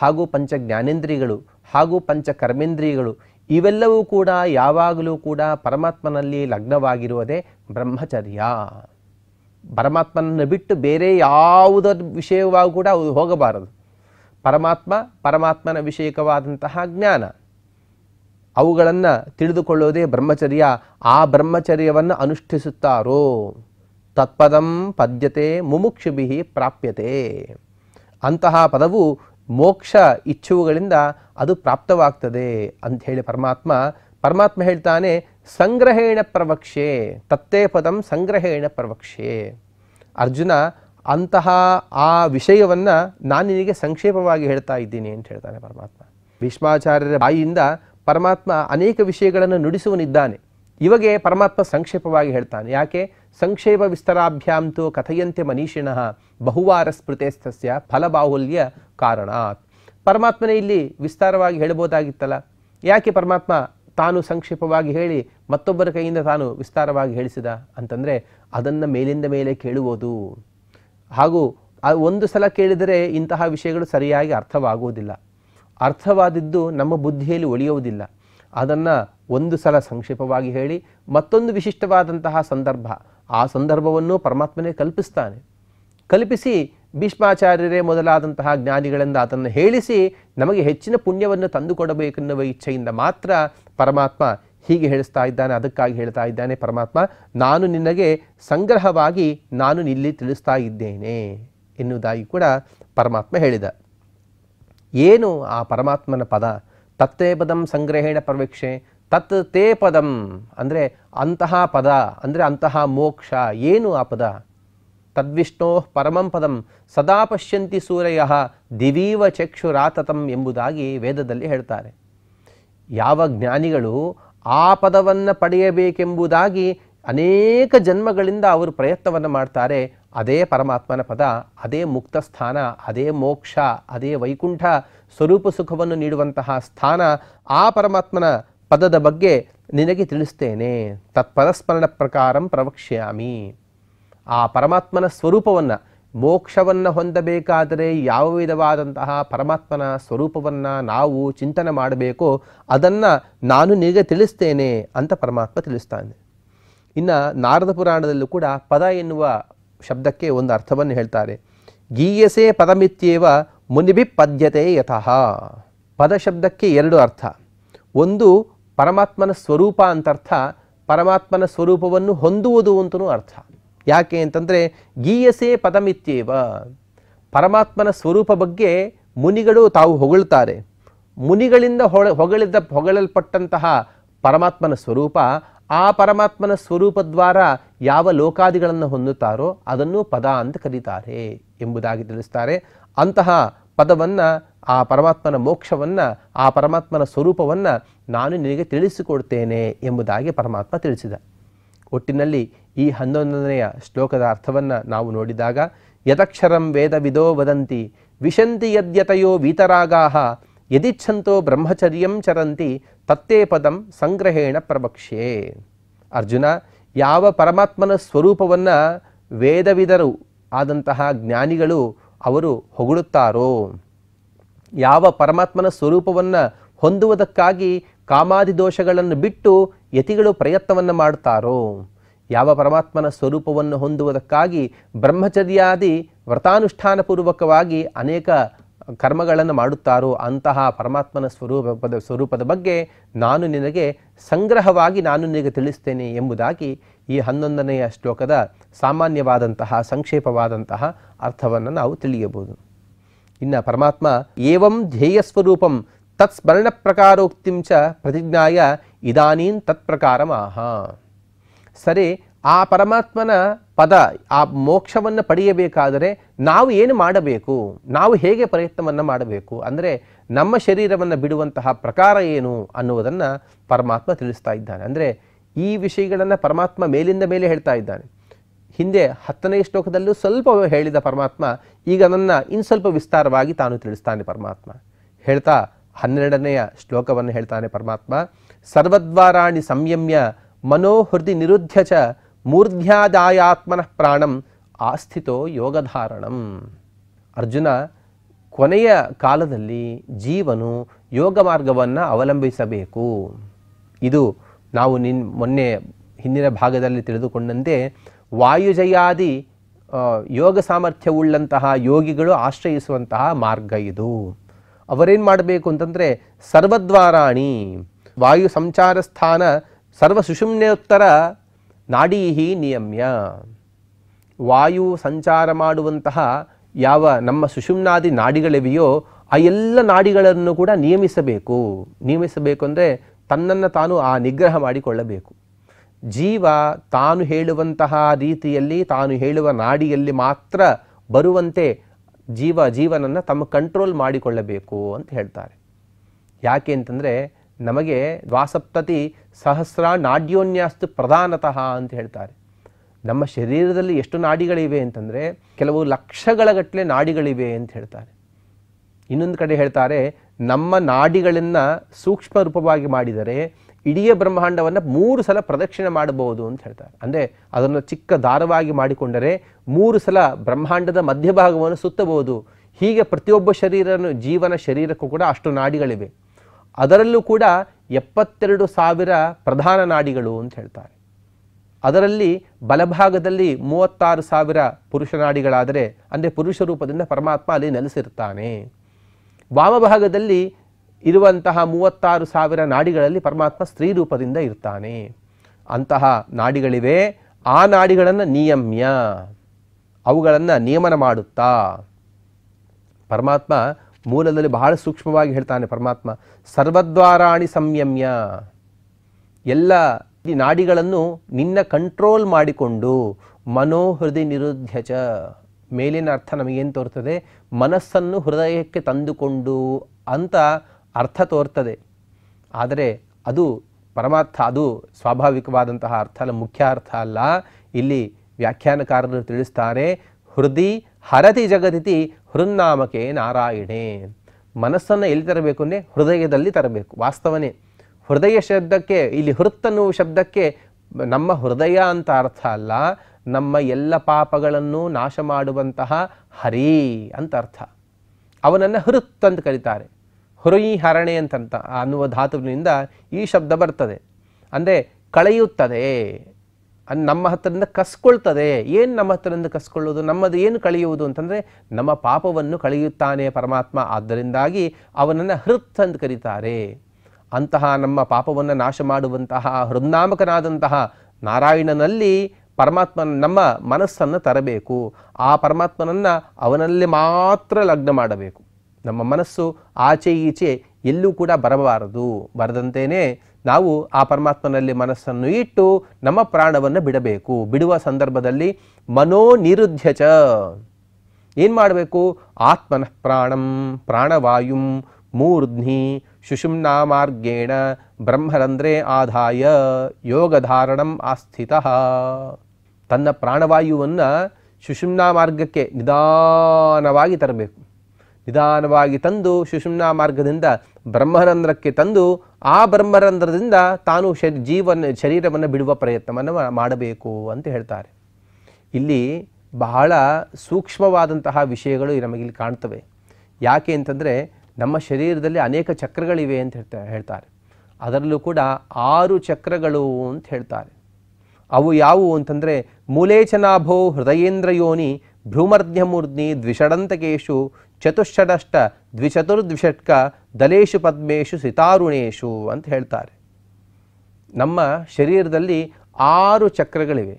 ಹಾಗೂ ಪಂಚ ಜ್ಞಾನೇಂದ್ರಿಯಗಳು ಹಾಗೂ ಪಂಚ ಕರ್ಮೇಂದ್ರಿಯಗಳು ಇವೆಲ್ಲವೂ ಕೂಡ ಯಾವಾಗಲೂ ಕೂಡ ಪರಮಾತ್ಮನಲ್ಲಿ ಲಗ್ನವಾಗಿರುವುದೇ ಬ್ರಹ್ಮಚರ್ಯ ಪರಮಾತ್ಮನನ್ನು ಬಿಟ್ಟು ಬೇರೆ ಯಾವುದರ ವಿಷಯವಾಗೂ ಕೂಡ ಹೋಗಬಾರದು ಪರಮಾತ್ಮ ಪರಮಾತ್ಮನ ವಿಷಯಕವಾದಂತಹ ಜ್ಞಾನ ಅವುಗಳನ್ನು ತಿಳಿದುಕೊಳ್ಳೋದೇ ಬ್ರಹ್ಮಚರ್ಯ ಆ ಬ್ರಹ್ಮಚರ್ಯವನ್ನು ಅನುಷ್ಠಿಸುತ್ತಾರೋ ತತ್ಪದಂ ಪದ್ಯತೆ ಮುಮುಕ್ಷುಭಿ ಪ್ರಾಪ್ಯತೆ ಅಂತಹ ಪದವು ಮೋಕ್ಷ ಇಚ್ಛುವುಗಳಿಂದ ಅದು ಪ್ರಾಪ್ತವಾಗ್ತದೆ ಅಂಥೇಳಿ ಪರಮಾತ್ಮ ಪರಮಾತ್ಮ ಹೇಳ್ತಾನೆ ಸಂಗ್ರಹೇಣ ಪ್ರವಕ್ಷೆ ತತ್ತೇ ಪದಂ ಸಂಗ್ರಹೇಣ ಪ್ರವಕ್ಷೆ ಅರ್ಜುನ ಅಂತಹ ಆ ವಿಷಯವನ್ನು ನಾನು ನಿನಗೆ ಸಂಕ್ಷೇಪವಾಗಿ ಹೇಳ್ತಾ ಇದ್ದೀನಿ ಅಂತ ಹೇಳ್ತಾನೆ ಪರಮಾತ್ಮ ಭೀಷ್ಮಾಚಾರ್ಯರ ಬಾಯಿಯಿಂದ ಪರಮಾತ್ಮ ಅನೇಕ ವಿಷಯಗಳನ್ನು ನುಡಿಸುವನಿದ್ದಾನೆ ಇವಾಗೆ ಪರಮಾತ್ಮ ಸಂಕ್ಷೇಪವಾಗಿ ಹೇಳ್ತಾನೆ ಯಾಕೆ ಸಂಕ್ಷೇಪ ವಿಸ್ತಾರಾಭ್ಯಾಂತು ಕಥೆಯಂತೆ ಮನೀಷಿಣ ಬಹುವಾರ ಸ್ಮೃತೇಸ್ತಸ್ಯ ಫಲಬಾಹುಲ್ಯ ಕಾರಣ ಪರಮಾತ್ಮನೇ ಇಲ್ಲಿ ವಿಸ್ತಾರವಾಗಿ ಹೇಳಬಹುದಾಗಿತ್ತಲ್ಲ ಯಾಕೆ ಪರಮಾತ್ಮ ತಾನು ಸಂಕ್ಷೇಪವಾಗಿ ಹೇಳಿ ಮತ್ತೊಬ್ಬರ ಕೈಯಿಂದ ತಾನು ವಿಸ್ತಾರವಾಗಿ ಹೇಳಿಸಿದ ಅಂತಂದರೆ ಅದನ್ನು ಮೇಲಿಂದ ಮೇಲೆ ಕೇಳುವುದು ಹಾಗೂ ಒಂದು ಸಲ ಕೇಳಿದರೆ ಇಂತಹ ವಿಷಯಗಳು ಸರಿಯಾಗಿ ಅರ್ಥವಾಗುವುದಿಲ್ಲ ಅರ್ಥವಾದದ್ದು ನಮ್ಮ ಬುದ್ಧಿಯಲ್ಲಿ ಒಳಿಯುವುದಿಲ್ಲ ಅದನ್ನು ಒಂದು ಸಲ ಸಂಕ್ಷೇಪವಾಗಿ ಹೇಳಿ ಮತ್ತೊಂದು ವಿಶಿಷ್ಟವಾದಂತಹ ಸಂದರ್ಭ ಆ ಸಂದರ್ಭವನ್ನು ಪರಮಾತ್ಮನೇ ಕಲ್ಪಿಸ್ತಾನೆ ಕಲ್ಪಿಸಿ ಭೀಷ್ಮಾಚಾರ್ಯರೇ ಮೊದಲಾದಂತಹ ಜ್ಞಾನಿಗಳಿಂದ ಅದನ್ನು ಹೇಳಿಸಿ ನಮಗೆ ಹೆಚ್ಚಿನ ಪುಣ್ಯವನ್ನು ತಂದುಕೊಡಬೇಕೆನ್ನುವ ಇಚ್ಛೆಯಿಂದ ಮಾತ್ರ ಪರಮಾತ್ಮ ಹೀಗೆ ಹೇಳಿಸ್ತಾ ಇದ್ದಾನೆ ಅದಕ್ಕಾಗಿ ಹೇಳ್ತಾ ಇದ್ದಾನೆ ಪರಮಾತ್ಮ ನಾನು ನಿನಗೆ ಸಂಗ್ರಹವಾಗಿ ನಾನು ಇಲ್ಲಿ ತಿಳಿಸ್ತಾ ಇದ್ದೇನೆ ಎನ್ನುವುದಾಗಿ ಕೂಡ ಪರಮಾತ್ಮ ಹೇಳಿದ ಏನು ಆ ಪರಮಾತ್ಮನ ಪದ ತತ್ತೇ ಪದಂ ಸಂಗ್ರಹೇಣ ಪರವೇಕ್ಷೆ ತತ್ ತೇ ಪದಂ ಅಂದರೆ ಅಂತಹ ಪದ ಅಂದರೆ ಅಂತಹ ಮೋಕ್ಷ ಏನು ಆ ಪದ ತದ್ವಿಷ್ಣೋ ಪರಮಂ ಪದಂ ಸದಾ ಪಶ್ಯಂತಿ ಸೂರಯಃ ದಿವೀವ ಚಕ್ಷುರಾತತಂ ಎಂಬುದಾಗಿ ವೇದದಲ್ಲಿ ಹೇಳ್ತಾರೆ ಯಾವ ಜ್ಞಾನಿಗಳು ಆ ಪದವನ್ನು ಪಡೆಯಬೇಕೆಂಬುದಾಗಿ ಅನೇಕ ಜನ್ಮಗಳಿಂದ ಅವರು ಪ್ರಯತ್ನವನ್ನು ಮಾಡ್ತಾರೆ ಅದೇ ಪರಮಾತ್ಮನ ಪದ ಅದೇ ಮುಕ್ತ ಸ್ಥಾನ ಅದೇ ಮೋಕ್ಷ ಅದೇ ವೈಕುಂಠ ಸ್ವರೂಪ ಸುಖವನ್ನು ನೀಡುವಂತಹ ಸ್ಥಾನ ಆ ಪರಮಾತ್ಮನ ಪದದ ಬಗ್ಗೆ ನಿನಗೆ ತಿಳಿಸ್ತೇನೆ ತತ್ಪರಸ್ಮರಣ ಪ್ರಕಾರಂ ಪ್ರವಕ್ಷ್ಯಾಮಿ ಆ ಪರಮಾತ್ಮನ ಸ್ವರೂಪವನ್ನು ಮೋಕ್ಷವನ್ನು ಹೊಂದಬೇಕಾದರೆ ಯಾವ ವಿಧವಾದಂತಹ ಪರಮಾತ್ಮನ ಸ್ವರೂಪವನ್ನು ನಾವು ಚಿಂತನೆ ಮಾಡಬೇಕೋ ಅದನ್ನು ನಾನು ನಿನಗೆ ತಿಳಿಸ್ತೇನೆ ಅಂತ ಪರಮಾತ್ಮ ತಿಳಿಸ್ತಾನೆ ಇನ್ನು ನಾರದ ಪುರಾಣದಲ್ಲೂ ಕೂಡ ಪದ ಎನ್ನುವ ಶಬ್ದಕ್ಕೆ ಒಂದು ಅರ್ಥವನ್ನು ಹೇಳ್ತಾರೆ ಗೀಯಸೆ ಪದಮಿತ್ಯೇವ ಮುನಿಬಿ ಪದ್ಯತೆ ಯತಃ ಪದ ಶಬ್ದಕ್ಕೆ ಎರಡು ಅರ್ಥ ಒಂದು ಪರಮಾತ್ಮನ ಸ್ವರೂಪ ಅಂತರ್ಥ ಪರಮಾತ್ಮನ ಸ್ವರೂಪವನ್ನು ಹೊಂದುವುದು ಅಂತಲೂ ಅರ್ಥ ಯಾಕೆ ಅಂತಂದರೆ ಗೀಯಸೆ ಪದಮಿತ್ಯೇವ ಪರಮಾತ್ಮನ ಸ್ವರೂಪ ಬಗ್ಗೆ ಮುನಿಗಳು ತಾವು ಹೊಗಳುತ್ತಾರೆ ಮುನಿಗಳಿಂದ ಹೊಳ ಹೊಗಳಿದ್ದ ಹೊಗಳಲ್ಪಟ್ಟಂತಹ ಪರಮಾತ್ಮನ ಸ್ವರೂಪ ಆ ಪರಮಾತ್ಮನ ದ್ವಾರ ಯಾವ ಲೋಕಾದಿಗಳನ್ನು ಹೊಂದುತ್ತಾರೋ ಅದನ್ನು ಪದ ಅಂತ ಕರೀತಾರೆ ಎಂಬುದಾಗಿ ತಿಳಿಸ್ತಾರೆ ಅಂತಹ ಪದವನ್ನು ಆ ಪರಮಾತ್ಮನ ಮೋಕ್ಷವನ್ನು ಆ ಪರಮಾತ್ಮನ ಸ್ವರೂಪವನ್ನು ನಾನು ನಿನಗೆ ತಿಳಿಸಿಕೊಡ್ತೇನೆ ಎಂಬುದಾಗಿ ಪರಮಾತ್ಮ ತಿಳಿಸಿದ ಒಟ್ಟಿನಲ್ಲಿ ಈ ಹನ್ನೊಂದನೆಯ ಶ್ಲೋಕದ ಅರ್ಥವನ್ನು ನಾವು ನೋಡಿದಾಗ ಯತಕ್ಷರಂ ವೇದವಿದೋ ವದಂತಿ ವಿಶಂತಿ ಯದ್ಯತಯೋ ವೀತರಾಗಾ ಯದಿಚ್ಛಂತೋ ಬ್ರಹ್ಮಚರ್ಯಂ ಚರಂತಿ ತತ್ತೇ ಪದಂ ಸಂಗ್ರಹೇಣ ಪ್ರಭಕ್ಷೇ ಅರ್ಜುನ ಯಾವ ಪರಮಾತ್ಮನ ಸ್ವರೂಪವನ್ನು ವೇದವಿದರು ಆದಂತಹ ಜ್ಞಾನಿಗಳು ಅವರು ಹೊಗಳುತ್ತಾರೋ ಯಾವ ಪರಮಾತ್ಮನ ಸ್ವರೂಪವನ್ನು ಹೊಂದುವುದಕ್ಕಾಗಿ ಕಾಮಾದಿ ದೋಷಗಳನ್ನು ಬಿಟ್ಟು ಯತಿಗಳು ಪ್ರಯತ್ನವನ್ನು ಮಾಡುತ್ತಾರೋ ಯಾವ ಪರಮಾತ್ಮನ ಸ್ವರೂಪವನ್ನು ಹೊಂದುವುದಕ್ಕಾಗಿ ಬ್ರಹ್ಮಚರ್ಯಾದಿ ವ್ರತಾನುಷ್ಠಾನಪೂರ್ವಕವಾಗಿ ಅನೇಕ ಕರ್ಮಗಳನ್ನು ಮಾಡುತ್ತಾರೋ ಅಂತಹ ಪರಮಾತ್ಮನ ಸ್ವರೂಪದ ಸ್ವರೂಪದ ಬಗ್ಗೆ ನಾನು ನಿನಗೆ ಸಂಗ್ರಹವಾಗಿ ನಾನು ನಿನಗೆ ತಿಳಿಸ್ತೇನೆ ಎಂಬುದಾಗಿ ಈ ಹನ್ನೊಂದನೆಯ ಶ್ಲೋಕದ ಸಾಮಾನ್ಯವಾದಂತಹ ಸಂಕ್ಷೇಪವಾದಂತಹ ಅರ್ಥವನ್ನು ನಾವು ತಿಳಿಯಬಹುದು ಇನ್ನು ಪರಮಾತ್ಮ ಏವಂ ಸ್ವರೂಪಂ ತತ್ಸ್ಮರಣ ಪ್ರಕಾರೋಕ್ತಿಂಚ ಪ್ರತಿಜ್ಞಾಯ ಇದಾನೀನ್ ತತ್ಪ್ರಕಾರಮಾಹ ಸರಿ ಆ ಪರಮಾತ್ಮನ ಪದ ಆ ಮೋಕ್ಷವನ್ನು ಪಡೆಯಬೇಕಾದರೆ ನಾವು ಏನು ಮಾಡಬೇಕು ನಾವು ಹೇಗೆ ಪ್ರಯತ್ನವನ್ನು ಮಾಡಬೇಕು ಅಂದರೆ ನಮ್ಮ ಶರೀರವನ್ನು ಬಿಡುವಂತಹ ಪ್ರಕಾರ ಏನು ಅನ್ನುವುದನ್ನು ಪರಮಾತ್ಮ ತಿಳಿಸ್ತಾ ಇದ್ದಾನೆ ಅಂದರೆ ಈ ವಿಷಯಗಳನ್ನು ಪರಮಾತ್ಮ ಮೇಲಿಂದ ಮೇಲೆ ಹೇಳ್ತಾ ಇದ್ದಾನೆ ಹಿಂದೆ ಹತ್ತನೇ ಶ್ಲೋಕದಲ್ಲೂ ಸ್ವಲ್ಪ ಹೇಳಿದ ಪರಮಾತ್ಮ ಈಗ ನನ್ನ ಇನ್ನು ಸ್ವಲ್ಪ ವಿಸ್ತಾರವಾಗಿ ತಾನು ತಿಳಿಸ್ತಾನೆ ಪರಮಾತ್ಮ ಹೇಳ್ತಾ ಹನ್ನೆರಡನೆಯ ಶ್ಲೋಕವನ್ನು ಹೇಳ್ತಾನೆ ಪರಮಾತ್ಮ ಸರ್ವದ್ವಾರಾಣಿ ಸಂಯಮ್ಯ ಮನೋಹೃದಿ ನಿರುದ್ಧ ಚ ಮೂರ್ಧ್ಯಾದಾಯಾತ್ಮನಃ ಪ್ರಾಣಂ ಆಸ್ಥಿತೋ ಯೋಗಧಾರಣಂ ಅರ್ಜುನ ಕೊನೆಯ ಕಾಲದಲ್ಲಿ ಜೀವನು ಯೋಗ ಮಾರ್ಗವನ್ನು ಅವಲಂಬಿಸಬೇಕು ಇದು ನಾವು ನಿನ್ ಮೊನ್ನೆ ಹಿಂದಿನ ಭಾಗದಲ್ಲಿ ತಿಳಿದುಕೊಂಡಂತೆ ವಾಯುಜಯಾದಿ ಯೋಗ ಸಾಮರ್ಥ್ಯವುಳ್ಳಂತಹ ಯೋಗಿಗಳು ಆಶ್ರಯಿಸುವಂತಹ ಮಾರ್ಗ ಇದು ಅವರೇನು ಮಾಡಬೇಕು ಅಂತಂದರೆ ಸರ್ವದ್ವಾರಾಣಿ ವಾಯು ಸಂಚಾರ ಸ್ಥಾನ ಸರ್ವ ಸುಷುಮ್ನೋತ್ತರ ನಾಡೀಹಿ ನಿಯಮ್ಯ ವಾಯು ಸಂಚಾರ ಮಾಡುವಂತಹ ಯಾವ ನಮ್ಮ ಸುಷುಮ್ನಾದಿ ನಾಡಿಗಳಿವೆಯೋ ಆ ಎಲ್ಲ ನಾಡಿಗಳನ್ನು ಕೂಡ ನಿಯಮಿಸಬೇಕು ನಿಯಮಿಸಬೇಕು ಅಂದರೆ ತನ್ನನ್ನು ತಾನು ಆ ನಿಗ್ರಹ ಮಾಡಿಕೊಳ್ಳಬೇಕು ಜೀವ ತಾನು ಹೇಳುವಂತಹ ರೀತಿಯಲ್ಲಿ ತಾನು ಹೇಳುವ ನಾಡಿಯಲ್ಲಿ ಮಾತ್ರ ಬರುವಂತೆ ಜೀವ ಜೀವನನ್ನು ತಮ್ಮ ಕಂಟ್ರೋಲ್ ಮಾಡಿಕೊಳ್ಳಬೇಕು ಅಂತ ಹೇಳ್ತಾರೆ ಯಾಕೆ ಅಂತಂದರೆ ನಮಗೆ ದ್ವಾಸಪ್ತತಿ ಸಹಸ್ರ ನಾಡ್ಯೋನ್ಯಾಸ್ತು ಪ್ರಧಾನತಃ ಅಂತ ಹೇಳ್ತಾರೆ ನಮ್ಮ ಶರೀರದಲ್ಲಿ ಎಷ್ಟು ನಾಡಿಗಳಿವೆ ಅಂತಂದರೆ ಕೆಲವು ಲಕ್ಷಗಳ ಗಟ್ಟಲೆ ನಾಡಿಗಳಿವೆ ಅಂತ ಹೇಳ್ತಾರೆ ಇನ್ನೊಂದು ಕಡೆ ಹೇಳ್ತಾರೆ ನಮ್ಮ ನಾಡಿಗಳನ್ನು ಸೂಕ್ಷ್ಮ ರೂಪವಾಗಿ ಮಾಡಿದರೆ ಇಡೀ ಬ್ರಹ್ಮಾಂಡವನ್ನು ಮೂರು ಸಲ ಪ್ರದಕ್ಷಿಣೆ ಮಾಡಬಹುದು ಅಂತ ಹೇಳ್ತಾರೆ ಅಂದರೆ ಅದನ್ನು ಚಿಕ್ಕ ದಾರವಾಗಿ ಮಾಡಿಕೊಂಡರೆ ಮೂರು ಸಲ ಬ್ರಹ್ಮಾಂಡದ ಮಧ್ಯಭಾಗವನ್ನು ಸುತ್ತಬಹುದು ಹೀಗೆ ಪ್ರತಿಯೊಬ್ಬ ಶರೀರನು ಜೀವನ ಶರೀರಕ್ಕೂ ಕೂಡ ಅಷ್ಟು ನಾಡಿಗಳಿವೆ ಅದರಲ್ಲೂ ಕೂಡ ಎಪ್ಪತ್ತೆರಡು ಸಾವಿರ ಪ್ರಧಾನ ನಾಡಿಗಳು ಅಂತ ಹೇಳ್ತಾರೆ ಅದರಲ್ಲಿ ಬಲಭಾಗದಲ್ಲಿ ಮೂವತ್ತಾರು ಸಾವಿರ ಪುರುಷ ನಾಡಿಗಳಾದರೆ ಅಂದರೆ ಪುರುಷ ರೂಪದಿಂದ ಪರಮಾತ್ಮ ಅಲ್ಲಿ ನೆಲೆಸಿರ್ತಾನೆ ವಾಮಭಾಗದಲ್ಲಿ ಇರುವಂತಹ ಮೂವತ್ತಾರು ಸಾವಿರ ನಾಡಿಗಳಲ್ಲಿ ಪರಮಾತ್ಮ ಸ್ತ್ರೀ ರೂಪದಿಂದ ಇರ್ತಾನೆ ಅಂತಹ ನಾಡಿಗಳಿವೆ ಆ ನಾಡಿಗಳನ್ನು ನಿಯಮ್ಯ ಅವುಗಳನ್ನು ನಿಯಮನ ಮಾಡುತ್ತಾ ಪರಮಾತ್ಮ ಮೂಲದಲ್ಲಿ ಬಹಳ ಸೂಕ್ಷ್ಮವಾಗಿ ಹೇಳ್ತಾನೆ ಪರಮಾತ್ಮ ಸರ್ವದ್ವಾರಾಣಿ ಸಂಯಮ್ಯ ಎಲ್ಲ ಈ ನಾಡಿಗಳನ್ನು ನಿನ್ನ ಕಂಟ್ರೋಲ್ ಮಾಡಿಕೊಂಡು ಮನೋಹೃದಯ ನಿರುದ್ಧಚ ಮೇಲಿನ ಅರ್ಥ ನಮಗೇನು ತೋರ್ತದೆ ಮನಸ್ಸನ್ನು ಹೃದಯಕ್ಕೆ ತಂದುಕೊಂಡು ಅಂತ ಅರ್ಥ ತೋರ್ತದೆ ಆದರೆ ಅದು ಪರಮಾರ್ಥ ಅದು ಸ್ವಾಭಾವಿಕವಾದಂತಹ ಅರ್ಥ ಅಲ್ಲ ಮುಖ್ಯ ಅರ್ಥ ಅಲ್ಲ ಇಲ್ಲಿ ವ್ಯಾಖ್ಯಾನಕಾರರು ತಿಳಿಸ್ತಾರೆ ಹೃದಯ ಹರತಿ ಜಗದಿತಿ ಹೃನ್ನಾಮಕೆ ನಾರಾಯಣೆ ಮನಸ್ಸನ್ನು ಎಲ್ಲಿ ತರಬೇಕು ಅಂದರೆ ಹೃದಯದಲ್ಲಿ ತರಬೇಕು ವಾಸ್ತವನೇ ಹೃದಯ ಶಬ್ದಕ್ಕೆ ಇಲ್ಲಿ ಹೃತ್ತನ್ನು ಶಬ್ದಕ್ಕೆ ನಮ್ಮ ಹೃದಯ ಅಂತ ಅರ್ಥ ಅಲ್ಲ ನಮ್ಮ ಎಲ್ಲ ಪಾಪಗಳನ್ನು ನಾಶ ಮಾಡುವಂತಹ ಹರಿ ಅಂತ ಅರ್ಥ ಅವನನ್ನು ಹೃತ್ ಅಂತ ಕರೀತಾರೆ ಹುರುಯಿ ಹರಣೆ ಅಂತಂತ ಅನ್ನುವ ಧಾತುವಿನಿಂದ ಈ ಶಬ್ದ ಬರ್ತದೆ ಅಂದರೆ ಕಳೆಯುತ್ತದೆ ನಮ್ಮ ಹತ್ತಿರದಿಂದ ಕಸ್ಕೊಳ್ತದೆ ಏನು ನಮ್ಮ ಹತ್ತಿರದಿಂದ ಕಸ್ಕೊಳ್ಳೋದು ನಮ್ಮದು ಏನು ಕಳೆಯುವುದು ಅಂತಂದರೆ ನಮ್ಮ ಪಾಪವನ್ನು ಕಳೆಯುತ್ತಾನೆ ಪರಮಾತ್ಮ ಆದ್ದರಿಂದಾಗಿ ಅವನನ್ನು ಹೃತ್ ಅಂತ ಕರೀತಾರೆ ಅಂತಹ ನಮ್ಮ ಪಾಪವನ್ನು ನಾಶ ಮಾಡುವಂತಹ ಹೃದ್ನಾಮಕನಾದಂತಹ ನಾರಾಯಣನಲ್ಲಿ ಪರಮಾತ್ಮನ ನಮ್ಮ ಮನಸ್ಸನ್ನು ತರಬೇಕು ಆ ಪರಮಾತ್ಮನನ್ನು ಅವನಲ್ಲಿ ಮಾತ್ರ ಲಗ್ನ ಮಾಡಬೇಕು ನಮ್ಮ ಮನಸ್ಸು ಆಚೆ ಈಚೆ ಎಲ್ಲೂ ಕೂಡ ಬರಬಾರದು ಬರದಂತೆಯೇ ನಾವು ಆ ಪರಮಾತ್ಮನಲ್ಲಿ ಮನಸ್ಸನ್ನು ಇಟ್ಟು ನಮ್ಮ ಪ್ರಾಣವನ್ನು ಬಿಡಬೇಕು ಬಿಡುವ ಸಂದರ್ಭದಲ್ಲಿ ಮನೋ ನಿರುದ್ಧಚ ಏನು ಮಾಡಬೇಕು ಆತ್ಮನಃ ಪ್ರಾಣಂ ಪ್ರಾಣವಾಯುಂ ಮೂರ್ಧ್ನಿ ಶುಶುಮ್ನಾ ಮಾರ್ಗೇಣ ಬ್ರಹ್ಮರಂದ್ರೆ ಆದಾಯ ಯೋಗಧಾರಣಂ ಆಸ್ಥಿತ ತನ್ನ ಪ್ರಾಣವಾಯುವನ್ನು ಸುಷುಮ್ನಾ ಮಾರ್ಗಕ್ಕೆ ನಿಧಾನವಾಗಿ ತರಬೇಕು ನಿಧಾನವಾಗಿ ತಂದು ಸುಷುಮ್ನ ಮಾರ್ಗದಿಂದ ಬ್ರಹ್ಮರಂಧ್ರಕ್ಕೆ ತಂದು ಆ ಬ್ರಹ್ಮರಂಧ್ರದಿಂದ ತಾನು ಶರಿ ಜೀವನ ಶರೀರವನ್ನು ಬಿಡುವ ಪ್ರಯತ್ನವನ್ನು ಮಾಡಬೇಕು ಅಂತ ಹೇಳ್ತಾರೆ ಇಲ್ಲಿ ಬಹಳ ಸೂಕ್ಷ್ಮವಾದಂತಹ ವಿಷಯಗಳು ನಮಗಿಲ್ಲಿ ಕಾಣ್ತವೆ ಯಾಕೆ ಅಂತಂದರೆ ನಮ್ಮ ಶರೀರದಲ್ಲಿ ಅನೇಕ ಚಕ್ರಗಳಿವೆ ಅಂತ ಹೇಳ್ತಾ ಹೇಳ್ತಾರೆ ಅದರಲ್ಲೂ ಕೂಡ ಆರು ಚಕ್ರಗಳು ಅಂತ ಹೇಳ್ತಾರೆ ಅವು ಯಾವುವು ಅಂತಂದರೆ ಮೂಲೇಚನಾಭೋ ಹೃದಯೇಂದ್ರ ಯೋನಿ ಭ್ರೂಮರ್ಧ್ಯಮೂರ್ಧ್ನಿ ದ್ವಿಷಡಂತಕೇಶು ಚತುಶ್ಷಡಷ್ಟ ದ್ವಿಚತುರ್ದ್ವಿಷಟ್ಕ ದಲೇಶು ಪದ್ಮೇಶು ಸಿತಾರುಣೇಶು ಅಂತ ಹೇಳ್ತಾರೆ ನಮ್ಮ ಶರೀರದಲ್ಲಿ ಆರು ಚಕ್ರಗಳಿವೆ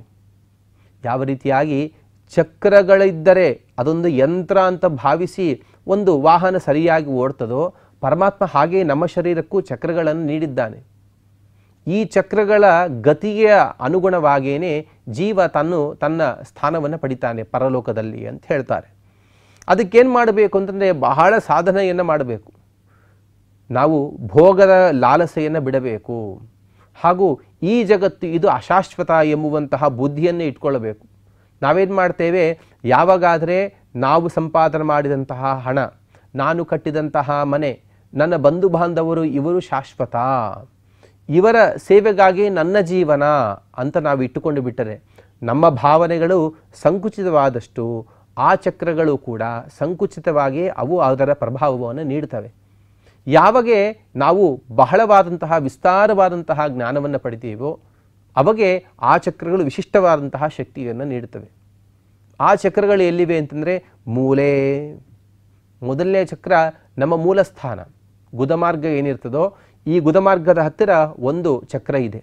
ಯಾವ ರೀತಿಯಾಗಿ ಚಕ್ರಗಳಿದ್ದರೆ ಅದೊಂದು ಯಂತ್ರ ಅಂತ ಭಾವಿಸಿ ಒಂದು ವಾಹನ ಸರಿಯಾಗಿ ಓಡ್ತದೋ ಪರಮಾತ್ಮ ಹಾಗೆ ನಮ್ಮ ಶರೀರಕ್ಕೂ ಚಕ್ರಗಳನ್ನು ನೀಡಿದ್ದಾನೆ ಈ ಚಕ್ರಗಳ ಗತಿಯ ಅನುಗುಣವಾಗೇನೆ ಜೀವ ತನ್ನು ತನ್ನ ಸ್ಥಾನವನ್ನು ಪಡಿತಾನೆ ಪರಲೋಕದಲ್ಲಿ ಅಂತ ಹೇಳ್ತಾರೆ ಅದಕ್ಕೇನು ಮಾಡಬೇಕು ಅಂತಂದರೆ ಬಹಳ ಸಾಧನೆಯನ್ನು ಮಾಡಬೇಕು ನಾವು ಭೋಗದ ಲಾಲಸೆಯನ್ನು ಬಿಡಬೇಕು ಹಾಗೂ ಈ ಜಗತ್ತು ಇದು ಅಶಾಶ್ವತ ಎಂಬುವಂತಹ ಬುದ್ಧಿಯನ್ನು ಇಟ್ಕೊಳ್ಳಬೇಕು ನಾವೇನು ಮಾಡ್ತೇವೆ ಯಾವಾಗಾದರೆ ನಾವು ಸಂಪಾದನೆ ಮಾಡಿದಂತಹ ಹಣ ನಾನು ಕಟ್ಟಿದಂತಹ ಮನೆ ನನ್ನ ಬಂಧು ಬಾಂಧವರು ಇವರು ಶಾಶ್ವತ ಇವರ ಸೇವೆಗಾಗಿ ನನ್ನ ಜೀವನ ಅಂತ ನಾವು ಇಟ್ಟುಕೊಂಡು ಬಿಟ್ಟರೆ ನಮ್ಮ ಭಾವನೆಗಳು ಸಂಕುಚಿತವಾದಷ್ಟು ಆ ಚಕ್ರಗಳು ಕೂಡ ಸಂಕುಚಿತವಾಗಿ ಅವು ಅದರ ಪ್ರಭಾವವನ್ನು ನೀಡ್ತವೆ ಯಾವಾಗೆ ನಾವು ಬಹಳವಾದಂತಹ ವಿಸ್ತಾರವಾದಂತಹ ಜ್ಞಾನವನ್ನು ಪಡಿತೀವೋ ಅವಾಗೆ ಆ ಚಕ್ರಗಳು ವಿಶಿಷ್ಟವಾದಂತಹ ಶಕ್ತಿಯನ್ನು ನೀಡುತ್ತವೆ ಆ ಚಕ್ರಗಳು ಎಲ್ಲಿವೆ ಅಂತಂದರೆ ಮೂಲೆ ಮೊದಲನೇ ಚಕ್ರ ನಮ್ಮ ಮೂಲಸ್ಥಾನ ಗುದಮಾರ್ಗ ಏನಿರ್ತದೋ ಈ ಗುದಮಾರ್ಗದ ಹತ್ತಿರ ಒಂದು ಚಕ್ರ ಇದೆ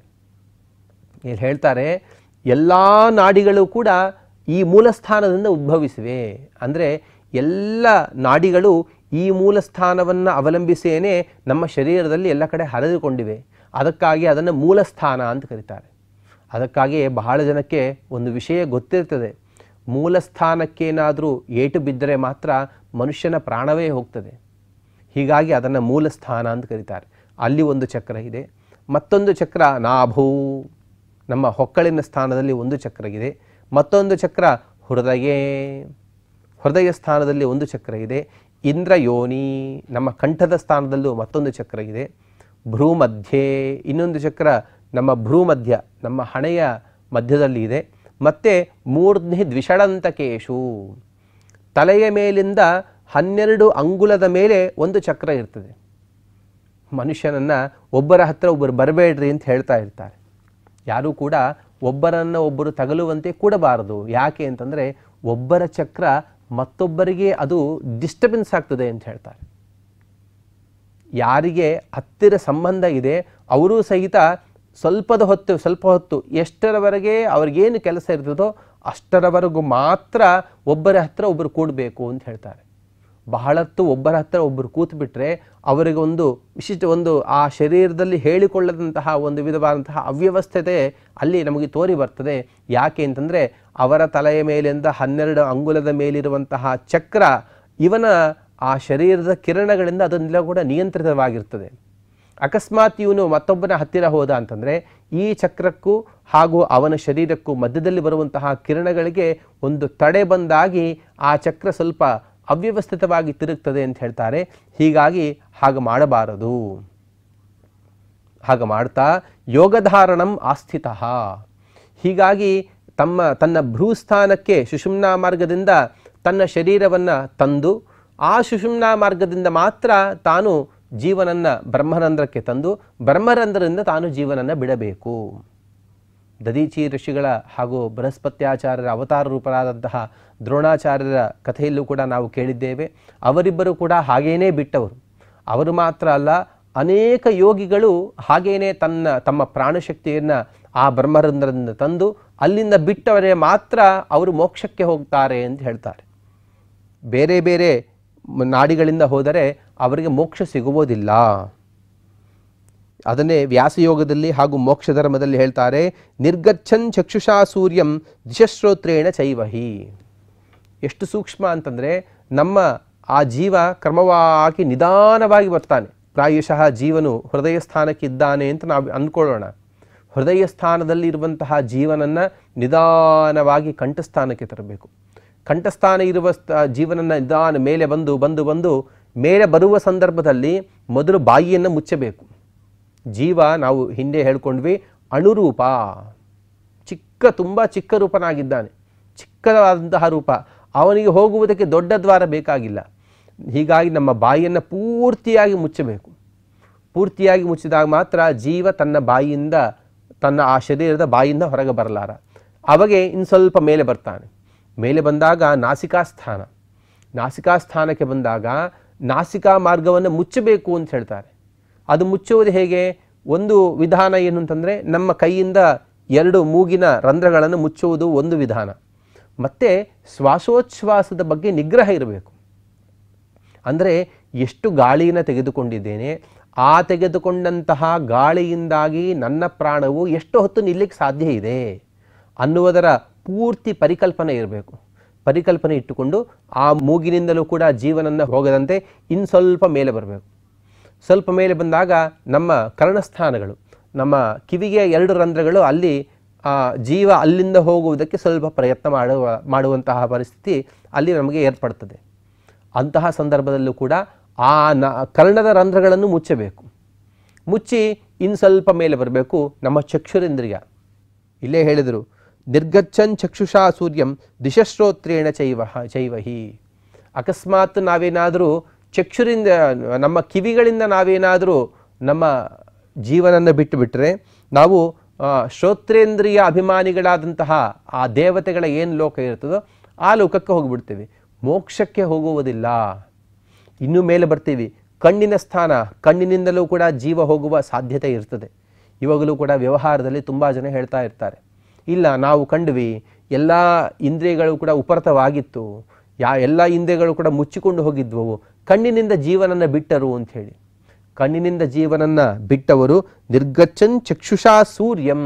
ಇಲ್ಲಿ ಹೇಳ್ತಾರೆ ಎಲ್ಲ ನಾಡಿಗಳು ಕೂಡ ಈ ಮೂಲಸ್ಥಾನದಿಂದ ಉದ್ಭವಿಸಿವೆ ಅಂದರೆ ಎಲ್ಲ ನಾಡಿಗಳು ಈ ಮೂಲಸ್ಥಾನವನ್ನು ಅವಲಂಬಿಸೇನೆ ನಮ್ಮ ಶರೀರದಲ್ಲಿ ಎಲ್ಲ ಕಡೆ ಹರಿದುಕೊಂಡಿವೆ ಅದಕ್ಕಾಗಿ ಅದನ್ನು ಮೂಲಸ್ಥಾನ ಅಂತ ಕರೀತಾರೆ ಅದಕ್ಕಾಗಿಯೇ ಬಹಳ ಜನಕ್ಕೆ ಒಂದು ವಿಷಯ ಗೊತ್ತಿರ್ತದೆ ಮೂಲಸ್ಥಾನಕ್ಕೇನಾದರೂ ಏಟು ಬಿದ್ದರೆ ಮಾತ್ರ ಮನುಷ್ಯನ ಪ್ರಾಣವೇ ಹೋಗ್ತದೆ ಹೀಗಾಗಿ ಅದನ್ನು ಮೂಲಸ್ಥಾನ ಅಂತ ಕರೀತಾರೆ ಅಲ್ಲಿ ಒಂದು ಚಕ್ರ ಇದೆ ಮತ್ತೊಂದು ಚಕ್ರ ನಾಭೂ ನಮ್ಮ ಹೊಕ್ಕಳಿನ ಸ್ಥಾನದಲ್ಲಿ ಒಂದು ಚಕ್ರ ಇದೆ ಮತ್ತೊಂದು ಚಕ್ರ ಹೃದಯ ಹೃದಯ ಸ್ಥಾನದಲ್ಲಿ ಒಂದು ಚಕ್ರ ಇದೆ ಇಂದ್ರ ಯೋನಿ ನಮ್ಮ ಕಂಠದ ಸ್ಥಾನದಲ್ಲೂ ಮತ್ತೊಂದು ಚಕ್ರ ಇದೆ ಭ್ರೂಮಧ್ಯೆ ಇನ್ನೊಂದು ಚಕ್ರ ನಮ್ಮ ಭ್ರೂಮಧ್ಯ ನಮ್ಮ ಹಣೆಯ ಮಧ್ಯದಲ್ಲಿ ಇದೆ ಮತ್ತು ಮೂರ್ಧ್ನಿ ದ್ವಿಷಡಂತಕೇಶು ತಲೆಯ ಮೇಲಿಂದ ಹನ್ನೆರಡು ಅಂಗುಲದ ಮೇಲೆ ಒಂದು ಚಕ್ರ ಇರ್ತದೆ ಮನುಷ್ಯನನ್ನು ಒಬ್ಬರ ಹತ್ರ ಒಬ್ಬರು ಬರಬೇಡ್ರಿ ಅಂತ ಹೇಳ್ತಾ ಇರ್ತಾರೆ ಯಾರೂ ಕೂಡ ಒಬ್ಬರನ್ನು ಒಬ್ಬರು ತಗಲುವಂತೆ ಕೂಡಬಾರದು ಯಾಕೆ ಅಂತಂದರೆ ಒಬ್ಬರ ಚಕ್ರ ಮತ್ತೊಬ್ಬರಿಗೆ ಅದು ಡಿಸ್ಟರ್ಬೆನ್ಸ್ ಆಗ್ತದೆ ಅಂತ ಹೇಳ್ತಾರೆ ಯಾರಿಗೆ ಹತ್ತಿರ ಸಂಬಂಧ ಇದೆ ಅವರೂ ಸಹಿತ ಸ್ವಲ್ಪದ ಹೊತ್ತು ಸ್ವಲ್ಪ ಹೊತ್ತು ಎಷ್ಟರವರೆಗೆ ಅವ್ರಿಗೇನು ಕೆಲಸ ಇರ್ತದೋ ಅಷ್ಟರವರೆಗೂ ಮಾತ್ರ ಒಬ್ಬರ ಹತ್ತಿರ ಒಬ್ಬರು ಕೂಡಬೇಕು ಅಂತ ಹೇಳ್ತಾರೆ ಬಹಳತ್ತು ಒಬ್ಬರ ಹತ್ರ ಒಬ್ಬರು ಕೂತ್ಬಿಟ್ರೆ ಅವರಿಗೆ ಒಂದು ವಿಶಿಷ್ಟ ಒಂದು ಆ ಶರೀರದಲ್ಲಿ ಹೇಳಿಕೊಳ್ಳದಂತಹ ಒಂದು ವಿಧವಾದಂತಹ ಅವ್ಯವಸ್ಥತೆ ಅಲ್ಲಿ ನಮಗೆ ತೋರಿ ಬರ್ತದೆ ಯಾಕೆ ಅಂತಂದರೆ ಅವರ ತಲೆಯ ಮೇಲಿಂದ ಹನ್ನೆರಡು ಅಂಗುಲದ ಮೇಲಿರುವಂತಹ ಚಕ್ರ ಇವನ ಆ ಶರೀರದ ಕಿರಣಗಳಿಂದ ಅದನ್ನೆಲ್ಲ ಕೂಡ ನಿಯಂತ್ರಿತವಾಗಿರ್ತದೆ ಅಕಸ್ಮಾತ್ ಇವನು ಮತ್ತೊಬ್ಬನ ಹತ್ತಿರ ಹೋದ ಅಂತಂದರೆ ಈ ಚಕ್ರಕ್ಕೂ ಹಾಗೂ ಅವನ ಶರೀರಕ್ಕೂ ಮಧ್ಯದಲ್ಲಿ ಬರುವಂತಹ ಕಿರಣಗಳಿಗೆ ಒಂದು ತಡೆ ಬಂದಾಗಿ ಆ ಚಕ್ರ ಸ್ವಲ್ಪ ಅವ್ಯವಸ್ಥಿತವಾಗಿ ತಿರುಗ್ತದೆ ಅಂತ ಹೇಳ್ತಾರೆ ಹೀಗಾಗಿ ಹಾಗೆ ಮಾಡಬಾರದು ಹಾಗೆ ಮಾಡ್ತಾ ಯೋಗಧಾರಣಂ ಆಸ್ಥಿತ ಹೀಗಾಗಿ ತಮ್ಮ ತನ್ನ ಭ್ರೂಸ್ಥಾನಕ್ಕೆ ಸುಷುಮ್ನಾ ಮಾರ್ಗದಿಂದ ತನ್ನ ಶರೀರವನ್ನು ತಂದು ಆ ಸುಷುಮ್ನ ಮಾರ್ಗದಿಂದ ಮಾತ್ರ ತಾನು ಜೀವನನ್ನು ಬ್ರಹ್ಮರಂಧ್ರಕ್ಕೆ ತಂದು ಬ್ರಹ್ಮರಂಧ್ರದಿಂದ ತಾನು ಜೀವನನ್ನು ಬಿಡಬೇಕು ದದೀಚಿ ಋಷಿಗಳ ಹಾಗೂ ಬೃಹಸ್ಪತ್ಯಾಚಾರ್ಯರ ಅವತಾರ ರೂಪರಾದಂತಹ ದ್ರೋಣಾಚಾರ್ಯರ ಕಥೆಯಲ್ಲೂ ಕೂಡ ನಾವು ಕೇಳಿದ್ದೇವೆ ಅವರಿಬ್ಬರು ಕೂಡ ಹಾಗೇನೇ ಬಿಟ್ಟವರು ಅವರು ಮಾತ್ರ ಅಲ್ಲ ಅನೇಕ ಯೋಗಿಗಳು ಹಾಗೇನೇ ತನ್ನ ತಮ್ಮ ಪ್ರಾಣಶಕ್ತಿಯನ್ನು ಆ ಬ್ರಹ್ಮರಂಧ್ರದಿಂದ ತಂದು ಅಲ್ಲಿಂದ ಬಿಟ್ಟವರೇ ಮಾತ್ರ ಅವರು ಮೋಕ್ಷಕ್ಕೆ ಹೋಗ್ತಾರೆ ಅಂತ ಹೇಳ್ತಾರೆ ಬೇರೆ ಬೇರೆ ನಾಡಿಗಳಿಂದ ಹೋದರೆ ಅವರಿಗೆ ಮೋಕ್ಷ ಸಿಗುವುದಿಲ್ಲ ಅದನ್ನೇ ವ್ಯಾಸಯೋಗದಲ್ಲಿ ಹಾಗೂ ಮೋಕ್ಷ ಧರ್ಮದಲ್ಲಿ ಹೇಳ್ತಾರೆ ನಿರ್ಗಚ್ಛನ್ ಚಕ್ಷುಷಾ ಸೂರ್ಯಂ ದಿಶಶ್ರೋತ್ರೇಣ ಚೈವಹಿ ಎಷ್ಟು ಸೂಕ್ಷ್ಮ ಅಂತಂದರೆ ನಮ್ಮ ಆ ಜೀವ ಕ್ರಮವಾಗಿ ನಿಧಾನವಾಗಿ ಬರ್ತಾನೆ ಪ್ರಾಯಶಃ ಜೀವನು ಹೃದಯ ಸ್ಥಾನಕ್ಕಿದ್ದಾನೆ ಅಂತ ನಾವು ಅಂದ್ಕೊಳ್ಳೋಣ ಹೃದಯ ಇರುವಂತಹ ಜೀವನನ್ನು ನಿಧಾನವಾಗಿ ಕಂಠಸ್ಥಾನಕ್ಕೆ ತರಬೇಕು ಕಂಠಸ್ಥಾನ ಇರುವ ಜೀವನನ್ನು ನಿಧಾನ ಮೇಲೆ ಬಂದು ಬಂದು ಬಂದು ಮೇಲೆ ಬರುವ ಸಂದರ್ಭದಲ್ಲಿ ಮೊದಲು ಬಾಯಿಯನ್ನು ಮುಚ್ಚಬೇಕು ಜೀವ ನಾವು ಹಿಂದೆ ಹೇಳ್ಕೊಂಡ್ವಿ ಅಣುರೂಪ ಚಿಕ್ಕ ತುಂಬ ಚಿಕ್ಕ ರೂಪನಾಗಿದ್ದಾನೆ ಚಿಕ್ಕದಾದಂತಹ ರೂಪ ಅವನಿಗೆ ಹೋಗುವುದಕ್ಕೆ ದೊಡ್ಡ ದ್ವಾರ ಬೇಕಾಗಿಲ್ಲ ಹೀಗಾಗಿ ನಮ್ಮ ಬಾಯಿಯನ್ನು ಪೂರ್ತಿಯಾಗಿ ಮುಚ್ಚಬೇಕು ಪೂರ್ತಿಯಾಗಿ ಮುಚ್ಚಿದಾಗ ಮಾತ್ರ ಜೀವ ತನ್ನ ಬಾಯಿಯಿಂದ ತನ್ನ ಆ ಶರೀರದ ಬಾಯಿಯಿಂದ ಹೊರಗೆ ಬರಲಾರ ಅವಾಗೆ ಇನ್ನು ಸ್ವಲ್ಪ ಮೇಲೆ ಬರ್ತಾನೆ ಮೇಲೆ ಬಂದಾಗ ನಾಸಿಕಾಸ್ಥಾನ ನಾಸಿಕಾಸ್ಥಾನಕ್ಕೆ ಬಂದಾಗ ನಾಸಿಕಾ ಮಾರ್ಗವನ್ನು ಮುಚ್ಚಬೇಕು ಅಂತ ಹೇಳ್ತಾರೆ ಅದು ಮುಚ್ಚುವುದು ಹೇಗೆ ಒಂದು ವಿಧಾನ ಏನು ಅಂತಂದರೆ ನಮ್ಮ ಕೈಯಿಂದ ಎರಡು ಮೂಗಿನ ರಂಧ್ರಗಳನ್ನು ಮುಚ್ಚುವುದು ಒಂದು ವಿಧಾನ ಮತ್ತು ಶ್ವಾಸೋಚ್ಛ್ವಾಸದ ಬಗ್ಗೆ ನಿಗ್ರಹ ಇರಬೇಕು ಅಂದರೆ ಎಷ್ಟು ಗಾಳಿಯನ್ನು ತೆಗೆದುಕೊಂಡಿದ್ದೇನೆ ಆ ತೆಗೆದುಕೊಂಡಂತಹ ಗಾಳಿಯಿಂದಾಗಿ ನನ್ನ ಪ್ರಾಣವು ಎಷ್ಟು ಹೊತ್ತು ನಿಲ್ಲಕ್ಕೆ ಸಾಧ್ಯ ಇದೆ ಅನ್ನುವುದರ ಪೂರ್ತಿ ಪರಿಕಲ್ಪನೆ ಇರಬೇಕು ಪರಿಕಲ್ಪನೆ ಇಟ್ಟುಕೊಂಡು ಆ ಮೂಗಿನಿಂದಲೂ ಕೂಡ ಜೀವನನ್ನು ಹೋಗದಂತೆ ಇನ್ನು ಸ್ವಲ್ಪ ಮೇಲೆ ಬರಬೇಕು ಸ್ವಲ್ಪ ಮೇಲೆ ಬಂದಾಗ ನಮ್ಮ ಕರ್ಣಸ್ಥಾನಗಳು ನಮ್ಮ ಕಿವಿಗೆ ಎರಡು ರಂಧ್ರಗಳು ಅಲ್ಲಿ ಜೀವ ಅಲ್ಲಿಂದ ಹೋಗುವುದಕ್ಕೆ ಸ್ವಲ್ಪ ಪ್ರಯತ್ನ ಮಾಡುವ ಮಾಡುವಂತಹ ಪರಿಸ್ಥಿತಿ ಅಲ್ಲಿ ನಮಗೆ ಏರ್ಪಡ್ತದೆ ಅಂತಹ ಸಂದರ್ಭದಲ್ಲೂ ಕೂಡ ಆ ನ ಕರ್ಣದ ರಂಧ್ರಗಳನ್ನು ಮುಚ್ಚಬೇಕು ಮುಚ್ಚಿ ಇನ್ನು ಸ್ವಲ್ಪ ಮೇಲೆ ಬರಬೇಕು ನಮ್ಮ ಚಕ್ಷುರೇಂದ್ರಿಯ ಇಲ್ಲೇ ಹೇಳಿದರು ನಿರ್ಗಚ್ಚನ್ ಚಕ್ಷುಷಾ ಸೂರ್ಯಂ ದಿಶಶ್ರೋತ್ರೇಣ ಚೈವಹ ಚೈವಹಿ ಅಕಸ್ಮಾತ್ ನಾವೇನಾದರೂ ಚಕ್ಷುರಿಂದ ನಮ್ಮ ಕಿವಿಗಳಿಂದ ನಾವೇನಾದರೂ ನಮ್ಮ ಜೀವನನ್ನು ಬಿಟ್ಟು ಬಿಟ್ಟರೆ ನಾವು ಶ್ರೋತ್ರೇಂದ್ರಿಯ ಅಭಿಮಾನಿಗಳಾದಂತಹ ಆ ದೇವತೆಗಳ ಏನು ಲೋಕ ಇರ್ತದೋ ಆ ಲೋಕಕ್ಕೆ ಹೋಗಿಬಿಡ್ತೀವಿ ಮೋಕ್ಷಕ್ಕೆ ಹೋಗುವುದಿಲ್ಲ ಇನ್ನೂ ಮೇಲೆ ಬರ್ತೀವಿ ಕಣ್ಣಿನ ಸ್ಥಾನ ಕಣ್ಣಿನಿಂದಲೂ ಕೂಡ ಜೀವ ಹೋಗುವ ಸಾಧ್ಯತೆ ಇರ್ತದೆ ಇವಾಗಲೂ ಕೂಡ ವ್ಯವಹಾರದಲ್ಲಿ ತುಂಬ ಜನ ಹೇಳ್ತಾ ಇರ್ತಾರೆ ಇಲ್ಲ ನಾವು ಕಂಡ್ವಿ ಎಲ್ಲ ಇಂದ್ರಿಯಗಳು ಕೂಡ ಉಪರತವಾಗಿತ್ತು ಯಾ ಎಲ್ಲ ಇಂದ್ರಿಯಗಳು ಕೂಡ ಮುಚ್ಚಿಕೊಂಡು ಹೋಗಿದ್ವು ಕಣ್ಣಿನಿಂದ ಜೀವನನ್ನು ಬಿಟ್ಟರು ಅಂತ ಹೇಳಿ ಕಣ್ಣಿನಿಂದ ಜೀವನನ್ನ ಬಿಟ್ಟವರು ನಿರ್ಗಚ್ಚನ್ ಚಕ್ಷುಷಾ ಸೂರ್ಯಂ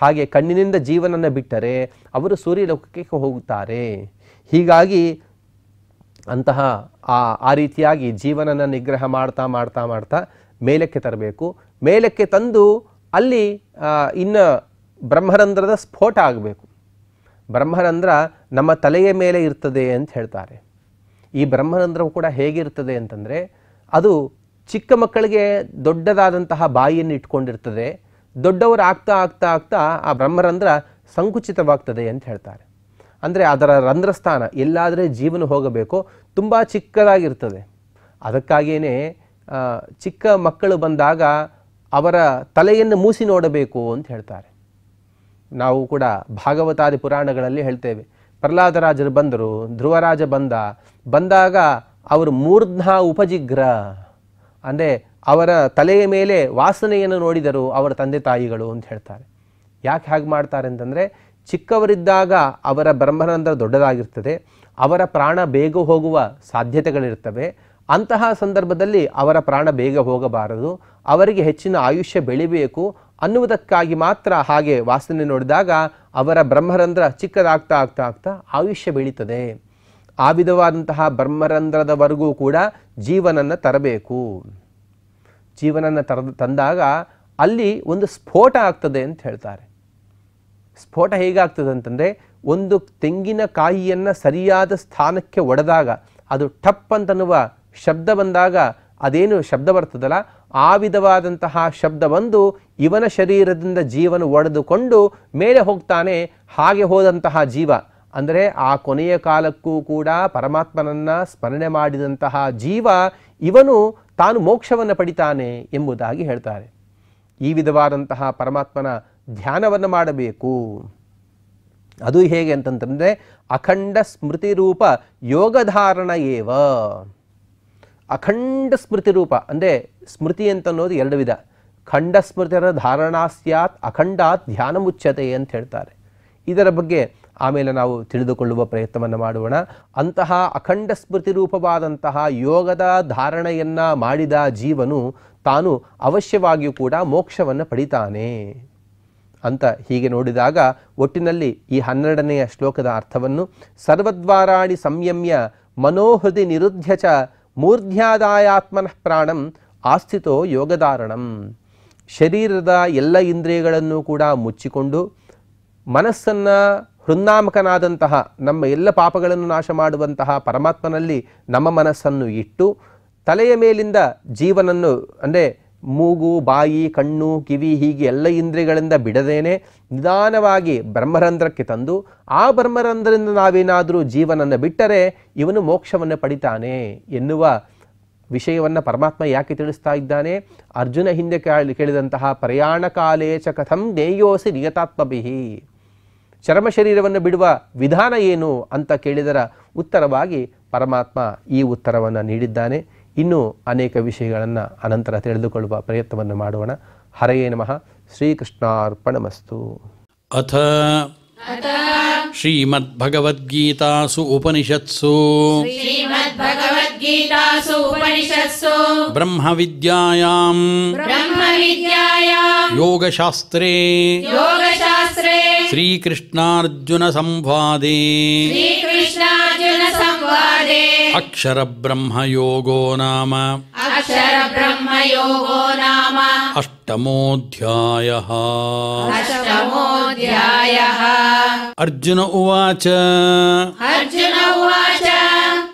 ಹಾಗೆ ಕಣ್ಣಿನಿಂದ ಜೀವನನ್ನ ಬಿಟ್ಟರೆ ಅವರು ಸೂರ್ಯಲೋಕಕ್ಕೆ ಹೋಗುತ್ತಾರೆ ಹೀಗಾಗಿ ಅಂತಹ ಆ ಆ ರೀತಿಯಾಗಿ ಜೀವನನ ನಿಗ್ರಹ ಮಾಡ್ತಾ ಮಾಡ್ತಾ ಮಾಡ್ತಾ ಮೇಲಕ್ಕೆ ತರಬೇಕು ಮೇಲಕ್ಕೆ ತಂದು ಅಲ್ಲಿ ಇನ್ನು ಬ್ರಹ್ಮರಂಧ್ರದ ಸ್ಫೋಟ ಆಗಬೇಕು ಬ್ರಹ್ಮರಂಧ್ರ ನಮ್ಮ ತಲೆಯ ಮೇಲೆ ಇರ್ತದೆ ಅಂತ ಹೇಳ್ತಾರೆ ಈ ಬ್ರಹ್ಮರಂಧ್ರವು ಕೂಡ ಹೇಗಿರ್ತದೆ ಅಂತಂದರೆ ಅದು ಚಿಕ್ಕ ಮಕ್ಕಳಿಗೆ ದೊಡ್ಡದಾದಂತಹ ಬಾಯಿಯನ್ನು ಇಟ್ಕೊಂಡಿರ್ತದೆ ದೊಡ್ಡವರು ಆಗ್ತಾ ಆಗ್ತಾ ಆಗ್ತಾ ಆ ಬ್ರಹ್ಮರಂಧ್ರ ಸಂಕುಚಿತವಾಗ್ತದೆ ಅಂತ ಹೇಳ್ತಾರೆ ಅಂದರೆ ಅದರ ರಂಧ್ರಸ್ಥಾನ ಎಲ್ಲಾದರೆ ಜೀವನ ಹೋಗಬೇಕು ತುಂಬ ಚಿಕ್ಕದಾಗಿರ್ತದೆ ಅದಕ್ಕಾಗಿಯೇ ಚಿಕ್ಕ ಮಕ್ಕಳು ಬಂದಾಗ ಅವರ ತಲೆಯನ್ನು ಮೂಸಿ ನೋಡಬೇಕು ಅಂತ ಹೇಳ್ತಾರೆ ನಾವು ಕೂಡ ಭಾಗವತಾದಿ ಪುರಾಣಗಳಲ್ಲಿ ಹೇಳ್ತೇವೆ ಪ್ರಹ್ಲಾದರಾಜರು ಬಂದರು ಧ್ರುವರಾಜ ಬಂದ ಬಂದಾಗ ಅವರು ಮೂರ್ಧ ಉಪಜಿಗ್ರ ಅಂದರೆ ಅವರ ತಲೆಯ ಮೇಲೆ ವಾಸನೆಯನ್ನು ನೋಡಿದರು ಅವರ ತಂದೆ ತಾಯಿಗಳು ಅಂತ ಹೇಳ್ತಾರೆ ಯಾಕೆ ಹೇಗೆ ಮಾಡ್ತಾರೆ ಅಂತಂದರೆ ಚಿಕ್ಕವರಿದ್ದಾಗ ಅವರ ಬ್ರಹ್ಮನಂದ್ರ ದೊಡ್ಡದಾಗಿರ್ತದೆ ಅವರ ಪ್ರಾಣ ಬೇಗ ಹೋಗುವ ಸಾಧ್ಯತೆಗಳಿರ್ತವೆ ಅಂತಹ ಸಂದರ್ಭದಲ್ಲಿ ಅವರ ಪ್ರಾಣ ಬೇಗ ಹೋಗಬಾರದು ಅವರಿಗೆ ಹೆಚ್ಚಿನ ಆಯುಷ್ಯ ಬೆಳಿಬೇಕು ಅನ್ನುವುದಕ್ಕಾಗಿ ಮಾತ್ರ ಹಾಗೆ ವಾಸನೆ ನೋಡಿದಾಗ ಅವರ ಬ್ರಹ್ಮರಂಧ್ರ ಚಿಕ್ಕದಾಗ್ತಾ ಆಗ್ತಾ ಆಗ್ತಾ ಆಯುಷ್ಯ ಬೆಳೀತದೆ ಆ ವಿಧವಾದಂತಹ ಬ್ರಹ್ಮರಂಧ್ರದವರೆಗೂ ಕೂಡ ಜೀವನನ್ನು ತರಬೇಕು ಜೀವನನ್ನು ತರ ತಂದಾಗ ಅಲ್ಲಿ ಒಂದು ಸ್ಫೋಟ ಆಗ್ತದೆ ಅಂತ ಹೇಳ್ತಾರೆ ಸ್ಫೋಟ ಹೇಗಾಗ್ತದೆ ಅಂತಂದರೆ ಒಂದು ಕಾಯಿಯನ್ನು ಸರಿಯಾದ ಸ್ಥಾನಕ್ಕೆ ಒಡೆದಾಗ ಅದು ಟಪ್ ಅಂತನ್ನುವ ಶಬ್ದ ಬಂದಾಗ ಅದೇನು ಶಬ್ದ ಬರ್ತದಲ್ಲ ಆ ವಿಧವಾದಂತಹ ಶಬ್ದ ಬಂದು ಇವನ ಶರೀರದಿಂದ ಜೀವನ ಒಡೆದುಕೊಂಡು ಮೇಲೆ ಹೋಗ್ತಾನೆ ಹಾಗೆ ಹೋದಂತಹ ಜೀವ ಅಂದರೆ ಆ ಕೊನೆಯ ಕಾಲಕ್ಕೂ ಕೂಡ ಪರಮಾತ್ಮನನ್ನು ಸ್ಮರಣೆ ಮಾಡಿದಂತಹ ಜೀವ ಇವನು ತಾನು ಮೋಕ್ಷವನ್ನು ಪಡಿತಾನೆ ಎಂಬುದಾಗಿ ಹೇಳ್ತಾರೆ ಈ ವಿಧವಾದಂತಹ ಪರಮಾತ್ಮನ ಧ್ಯಾನವನ್ನು ಮಾಡಬೇಕು ಅದು ಹೇಗೆ ಅಂತಂತಂದರೆ ಅಖಂಡ ಸ್ಮೃತಿ ರೂಪ ಯೋಗಧಾರಣ ಏವ ಅಖಂಡ ಸ್ಮೃತಿ ರೂಪ ಅಂದರೆ ಸ್ಮೃತಿ ಅಂತನ್ನೋದು ಎರಡು ವಿಧ ಸ್ಮೃತಿಯರ ಧಾರಣಾ ಸ್ಯಾತ್ ಅಖಂಡಾತ್ ಧ್ಯಾನ ಮುಚ್ಚತೆ ಅಂತ ಹೇಳ್ತಾರೆ ಇದರ ಬಗ್ಗೆ ಆಮೇಲೆ ನಾವು ತಿಳಿದುಕೊಳ್ಳುವ ಪ್ರಯತ್ನವನ್ನು ಮಾಡೋಣ ಅಂತಹ ಅಖಂಡ ಸ್ಮೃತಿ ರೂಪವಾದಂತಹ ಯೋಗದ ಧಾರಣೆಯನ್ನು ಮಾಡಿದ ಜೀವನು ತಾನು ಅವಶ್ಯವಾಗಿಯೂ ಕೂಡ ಮೋಕ್ಷವನ್ನು ಪಡಿತಾನೆ ಅಂತ ಹೀಗೆ ನೋಡಿದಾಗ ಒಟ್ಟಿನಲ್ಲಿ ಈ ಹನ್ನೆರಡನೆಯ ಶ್ಲೋಕದ ಅರ್ಥವನ್ನು ಸರ್ವದ್ವಾರಾಣಿ ಸಂಯಮ್ಯ ಮನೋಹೃದಿ ನಿರುದ್ಧ ಚ ಮೂರ್ಧ್ಯಾದಾಯಾತ್ಮನಃ ಪ್ರಾಣಂ ಆಸ್ಥಿತೋ ಯೋಗಧಾರಣಂ ಶರೀರದ ಎಲ್ಲ ಇಂದ್ರಿಯಗಳನ್ನು ಕೂಡ ಮುಚ್ಚಿಕೊಂಡು ಮನಸ್ಸನ್ನು ಹೃನ್ನಾಮಕನಾದಂತಹ ನಮ್ಮ ಎಲ್ಲ ಪಾಪಗಳನ್ನು ನಾಶ ಮಾಡುವಂತಹ ಪರಮಾತ್ಮನಲ್ಲಿ ನಮ್ಮ ಮನಸ್ಸನ್ನು ಇಟ್ಟು ತಲೆಯ ಮೇಲಿಂದ ಜೀವನನ್ನು ಅಂದರೆ ಮೂಗು ಬಾಯಿ ಕಣ್ಣು ಕಿವಿ ಹೀಗೆ ಎಲ್ಲ ಇಂದ್ರಿಯಗಳಿಂದ ಬಿಡದೇನೆ ನಿಧಾನವಾಗಿ ಬ್ರಹ್ಮರಂಧ್ರಕ್ಕೆ ತಂದು ಆ ಬ್ರಹ್ಮರಂಧ್ರದಿಂದ ನಾವೇನಾದರೂ ಜೀವನನ್ನು ಬಿಟ್ಟರೆ ಇವನು ಮೋಕ್ಷವನ್ನು ಪಡಿತಾನೆ ಎನ್ನುವ ವಿಷಯವನ್ನು ಪರಮಾತ್ಮ ಯಾಕೆ ತಿಳಿಸ್ತಾ ಇದ್ದಾನೆ ಅರ್ಜುನ ಹಿಂದೆ ಕೇಳಿದಂತಹ ಪ್ರಯಾಣ ಕಾಲೇ ಚ ಕಥಂ ನೇಯೋಸಿ ನಿಯತಾತ್ಮಭಿಹಿ ಚರ್ಮ ಶರೀರವನ್ನು ಬಿಡುವ ವಿಧಾನ ಏನು ಅಂತ ಕೇಳಿದರ ಉತ್ತರವಾಗಿ ಪರಮಾತ್ಮ ಈ ಉತ್ತರವನ್ನು ನೀಡಿದ್ದಾನೆ ಇನ್ನೂ ಅನೇಕ ವಿಷಯಗಳನ್ನು ಅನಂತರ ತಿಳಿದುಕೊಳ್ಳುವ ಪ್ರಯತ್ನವನ್ನು ಮಾಡೋಣ ಹರೆಯೇ ನಮಃ ಶ್ರೀಕೃಷ್ಣಾರ್ಪಣಮಸ್ತು ಅಥ ಶ್ರೀಮದ್ಭಗವದ್ಗೀತಾಸು ಉಪನಿಷತ್ಸು भगवद्गीतासु उपनिषत्सु ब्रह्मविद्यायाम् ब्रह्मविद्यायाम् योगशास्त्रे योगशास्त्रे श्रीकृष्णार्जुनसंवादे श्रीकृष्णार्जुनसंवादे अक्षरब्रह्मयोगो नाम अक्षरब्रह्मयोगो नाम अष्टमोऽध्यायः अष्टमोऽध्यायः अर्जुन उवाच अर्जुन उवाच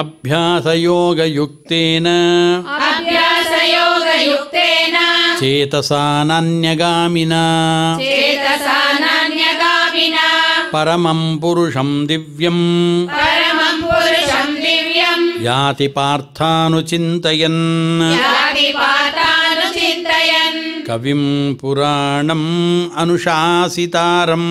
अभ्यासयोगयुक्तेन चेतसानन्यगामिना नान्यगामिना परमं पुरुषं दिव्यम् याति पार्थानुचिन्तयन् कविं पुराणम् अनुशासितारम्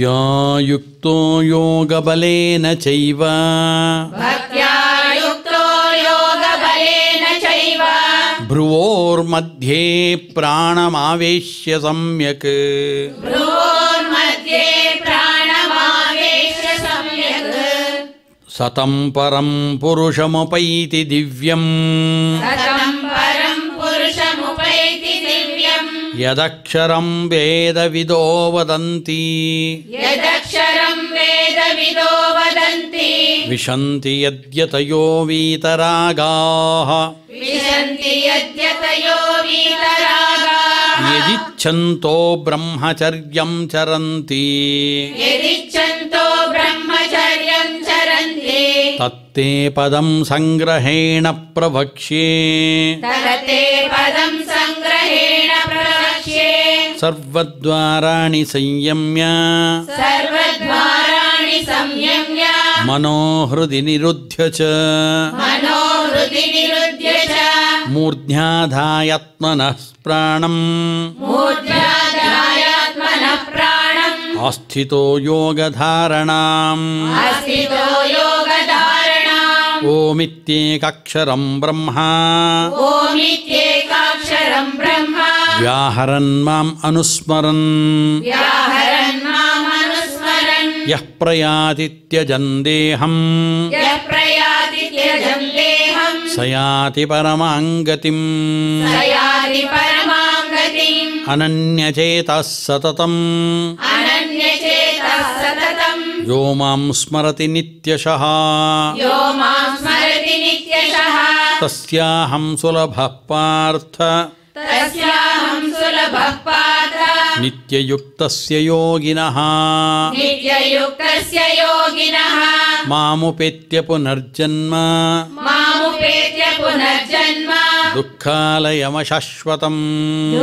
युक्तो योगबलेन चैव भ्रुवोर्मध्ये प्राणमावेश्य सम्यक् सतं परं पुरुषमुपैति दिव्यम् यदक्षरं वेदविदो वदन्ति यदक्षरं वेदविदो वदन्ति विशन्ति यद्यतयो वीतरागाः विशन्ति यद्यतयो वीतरागाः यदिच्छन्तो ब्रह्मचर्यं चरन्ति यदिच्छन्तो ब्रह्मचर्यं चरन्ति तत्ते पदं सङ्ग्रहेण प्रभक्ष्ये तत्ते पदं सर्वद्वाराणि संयम्य मनोहृदि निरुध्य च मूर्ध्नाधायात्मनः प्राणम् अस्थितो योगधारणाम् ओमित्येकाक्षरं ब्रह्मा व्याहरन् माम् अनुस्मरन् यः प्रयाति त्यजन् देऽहम् स याति परमाम् गतिम् अनन्यचेतः सततम् यो माम् स्मरति नित्यशः तस्याहं सुलभः पार्थ नित्ययुक्तस्य योगिनः नित्ययुक्तस्य योगिनः मामुपेत्य पुनर्जन्म मामुपेत्य पुनर्जन्म दुःखालयमशाश्वतम्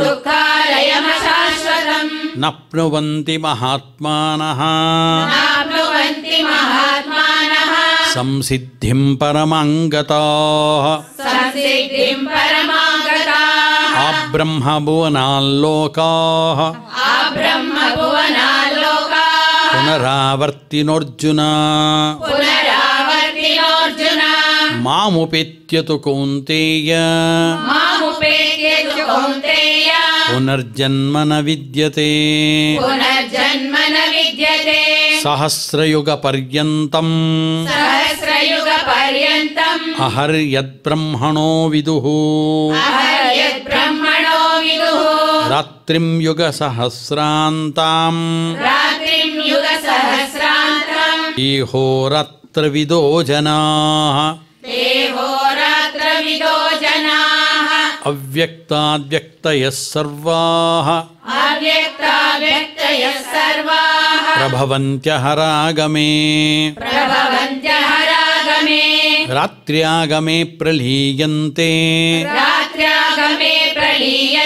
दुःखालयमशाश्वतम् नप्नुवन्ति महात्मानः नप्नुवन्ति महात्मानः संसिद्धिं परमाङ्गताः संसिद्धिं परमाङ्गताः आब्रह्मभुवनाल्लोकाः आब्रह्मभुवनाल्लोकाः पुनरावर्तिनोऽर्जुन पुनरावर्तिनोऽर्जुन मामुपेत्यतु कौन्तेय पुनर्जन्म न विद्यते पुनर्जन्म न विद्यते सहस्रयुगपर्यन्तम् सहस्रयुगपर्यन्तम् अहर्यद्ब्रह्मणो विदुः रात्रिं युग रात्रिं युगसहस्रान्ताम् देहोरात्रविदो जनाः देहोरात्रविदो अव्यक्ता अव्यक्ताद्व्यक्तयः सर्वाः अव्यक्ताद्व्यक्तयः हरागमे रात्र्यागमे प्रलीयन्ते रात्र्यागमे प्रलीयन्ते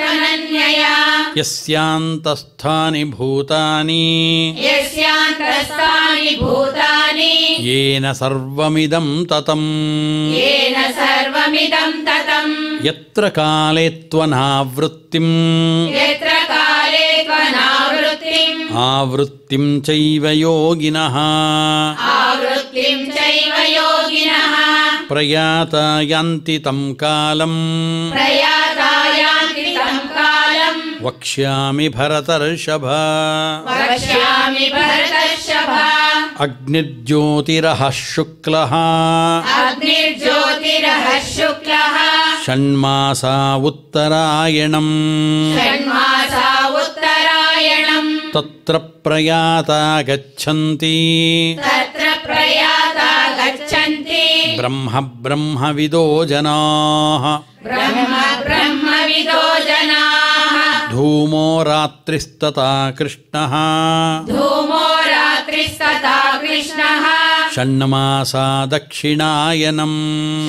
यस्यान्तस्थानि भूतानि यस्यान्तस्थानि भूतानि येन सर्वमिदं ततम् येन सर्वमिदं ततम् यत्र काले त्वनावृत्तिम् यत्र काले त्वनावृत्तिम् आवृत्तिं चैव योगिनः आवृत्तिं चैव योगिनः प्रयाता यान्ति तं कालम् प्रया वक्ष्यामि भरतर्षभ वक्ष्यामि भरतर्षभ अग्निर्ज्योतिरः शुक्लः अग्निर्ज्योतिरः शुक्लः षण्मासा उत्तरायणम् षण्मासा उत्तरायणम् तत्र प्रयाता गच्छन्ति तत्र प्रयाता गच्छन्ति ब्रह्म ब्रह्मविदो जनाः ब्रह्म ब्रह्मविदो धूमो रात्रिस्तता कृष्णः धूमो रात्रिस्तता कृष्णः षण्मासा दक्षिणायनम्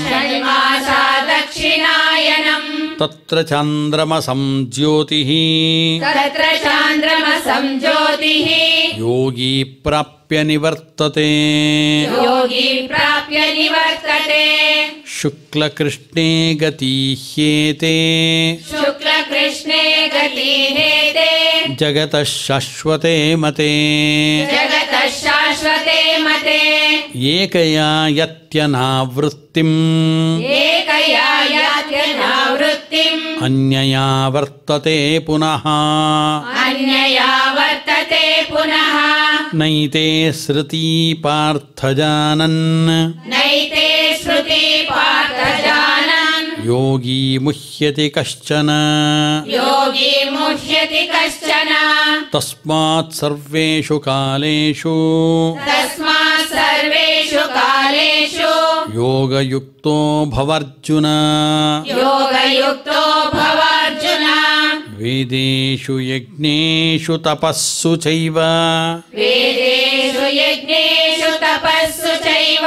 षण्मासा दक्षिणायनम् तत्र चान्द्रमसं ज्योतिः तत्र चान्द्रमसं ज्योतिः योगी प्राप्य निवर्तते योगी प्राप्य निवर्तते शुक्लकृष्णे गतीह्येते शुक्ल कृष्णे जगतः शाश्वते मते जगतः शाश्वते मते एकया यत्यनावृत्तिम् एकया या अन्यया वर्तते पुनः अन्यया वर्तते पुनः नैते श्रुती पार्थ जानन् नैते श्रुती योगी मुह्यति कश्चन योगी मुह्यति कश्चन तस्मात् सर्वेषु कालेषु तस्मात् सर्वेषु कालेषु योगयुक्तो भवर्जुन योगयुक्तो वेदेषु यज्ञेषु तपस्सु चैव वेदेषु यज्ञेषु तपस्सु चैव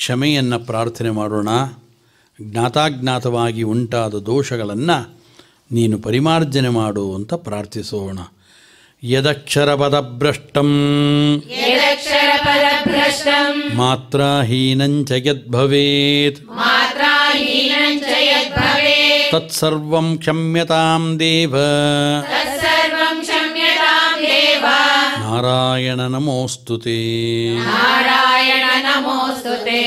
ಕ್ಷಮೆಯನ್ನು ಪ್ರಾರ್ಥನೆ ಮಾಡೋಣ ಜ್ಞಾತಾಜ್ಞಾತವಾಗಿ ಉಂಟಾದ ದೋಷಗಳನ್ನು ನೀನು ಪರಿಮಾರ್ಜನೆ ಮಾಡು ಅಂತ ಪ್ರಾರ್ಥಿಸೋಣ ಯದಕ್ಷರಪದಭ್ರಷ್ಟಂ ಮಾತ್ರಾಹೀನಂಚ ಯದ್ಭವೇತ್ ತತ್ಸರ್ವಂ ಕ್ಷಮ್ಯತಾಂ ದೇವ नारायण नमोऽस्तु ते नारायण नमोऽस्तु ते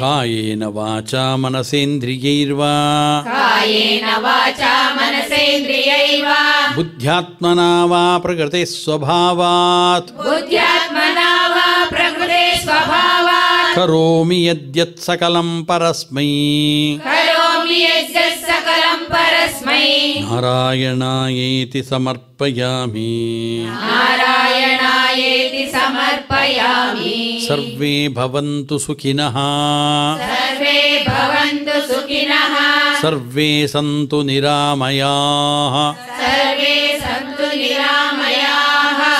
कायेन वाचा मनसेन्द्रियैर्वा कायेन वाचा मनसेन्द्रियैर्वा बुद्ध्यात्मना वा प्रकृते स्वभावात् बुद्ध्यात्मना वा प्रकृते स्वभावात् करोमि यद्यत् सकलं परस्मै करोमि यद्यत् सकलं परस्मै नारायणायेति समर्पयामि नारायण सर्वे भवन्तु सुखिनः भवन्तु सुखिनः सर्वे सन्तु निरामयाः सन्तु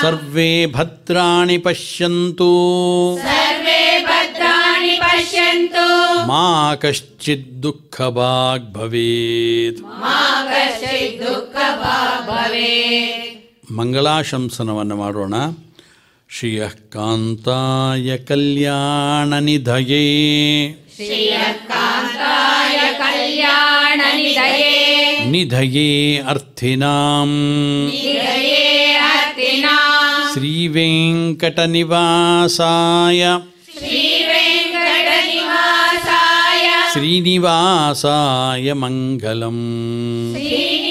सर्वे भद्राणि पश्यन्तु पश्यन्तु मा दुःखभाग् भवेत् मङ्गलाशंसनवन् माडोण श्रियः कल्याण कल्याणनिधये श्रियः कान्ताय कल्याणनिधये निधये अर्थिनाम निधये अर्थिनाम् श्रीवेङ्कटनिवासाय श्रीवेङ्कटनिवासाय श्रीनिवासाय श्री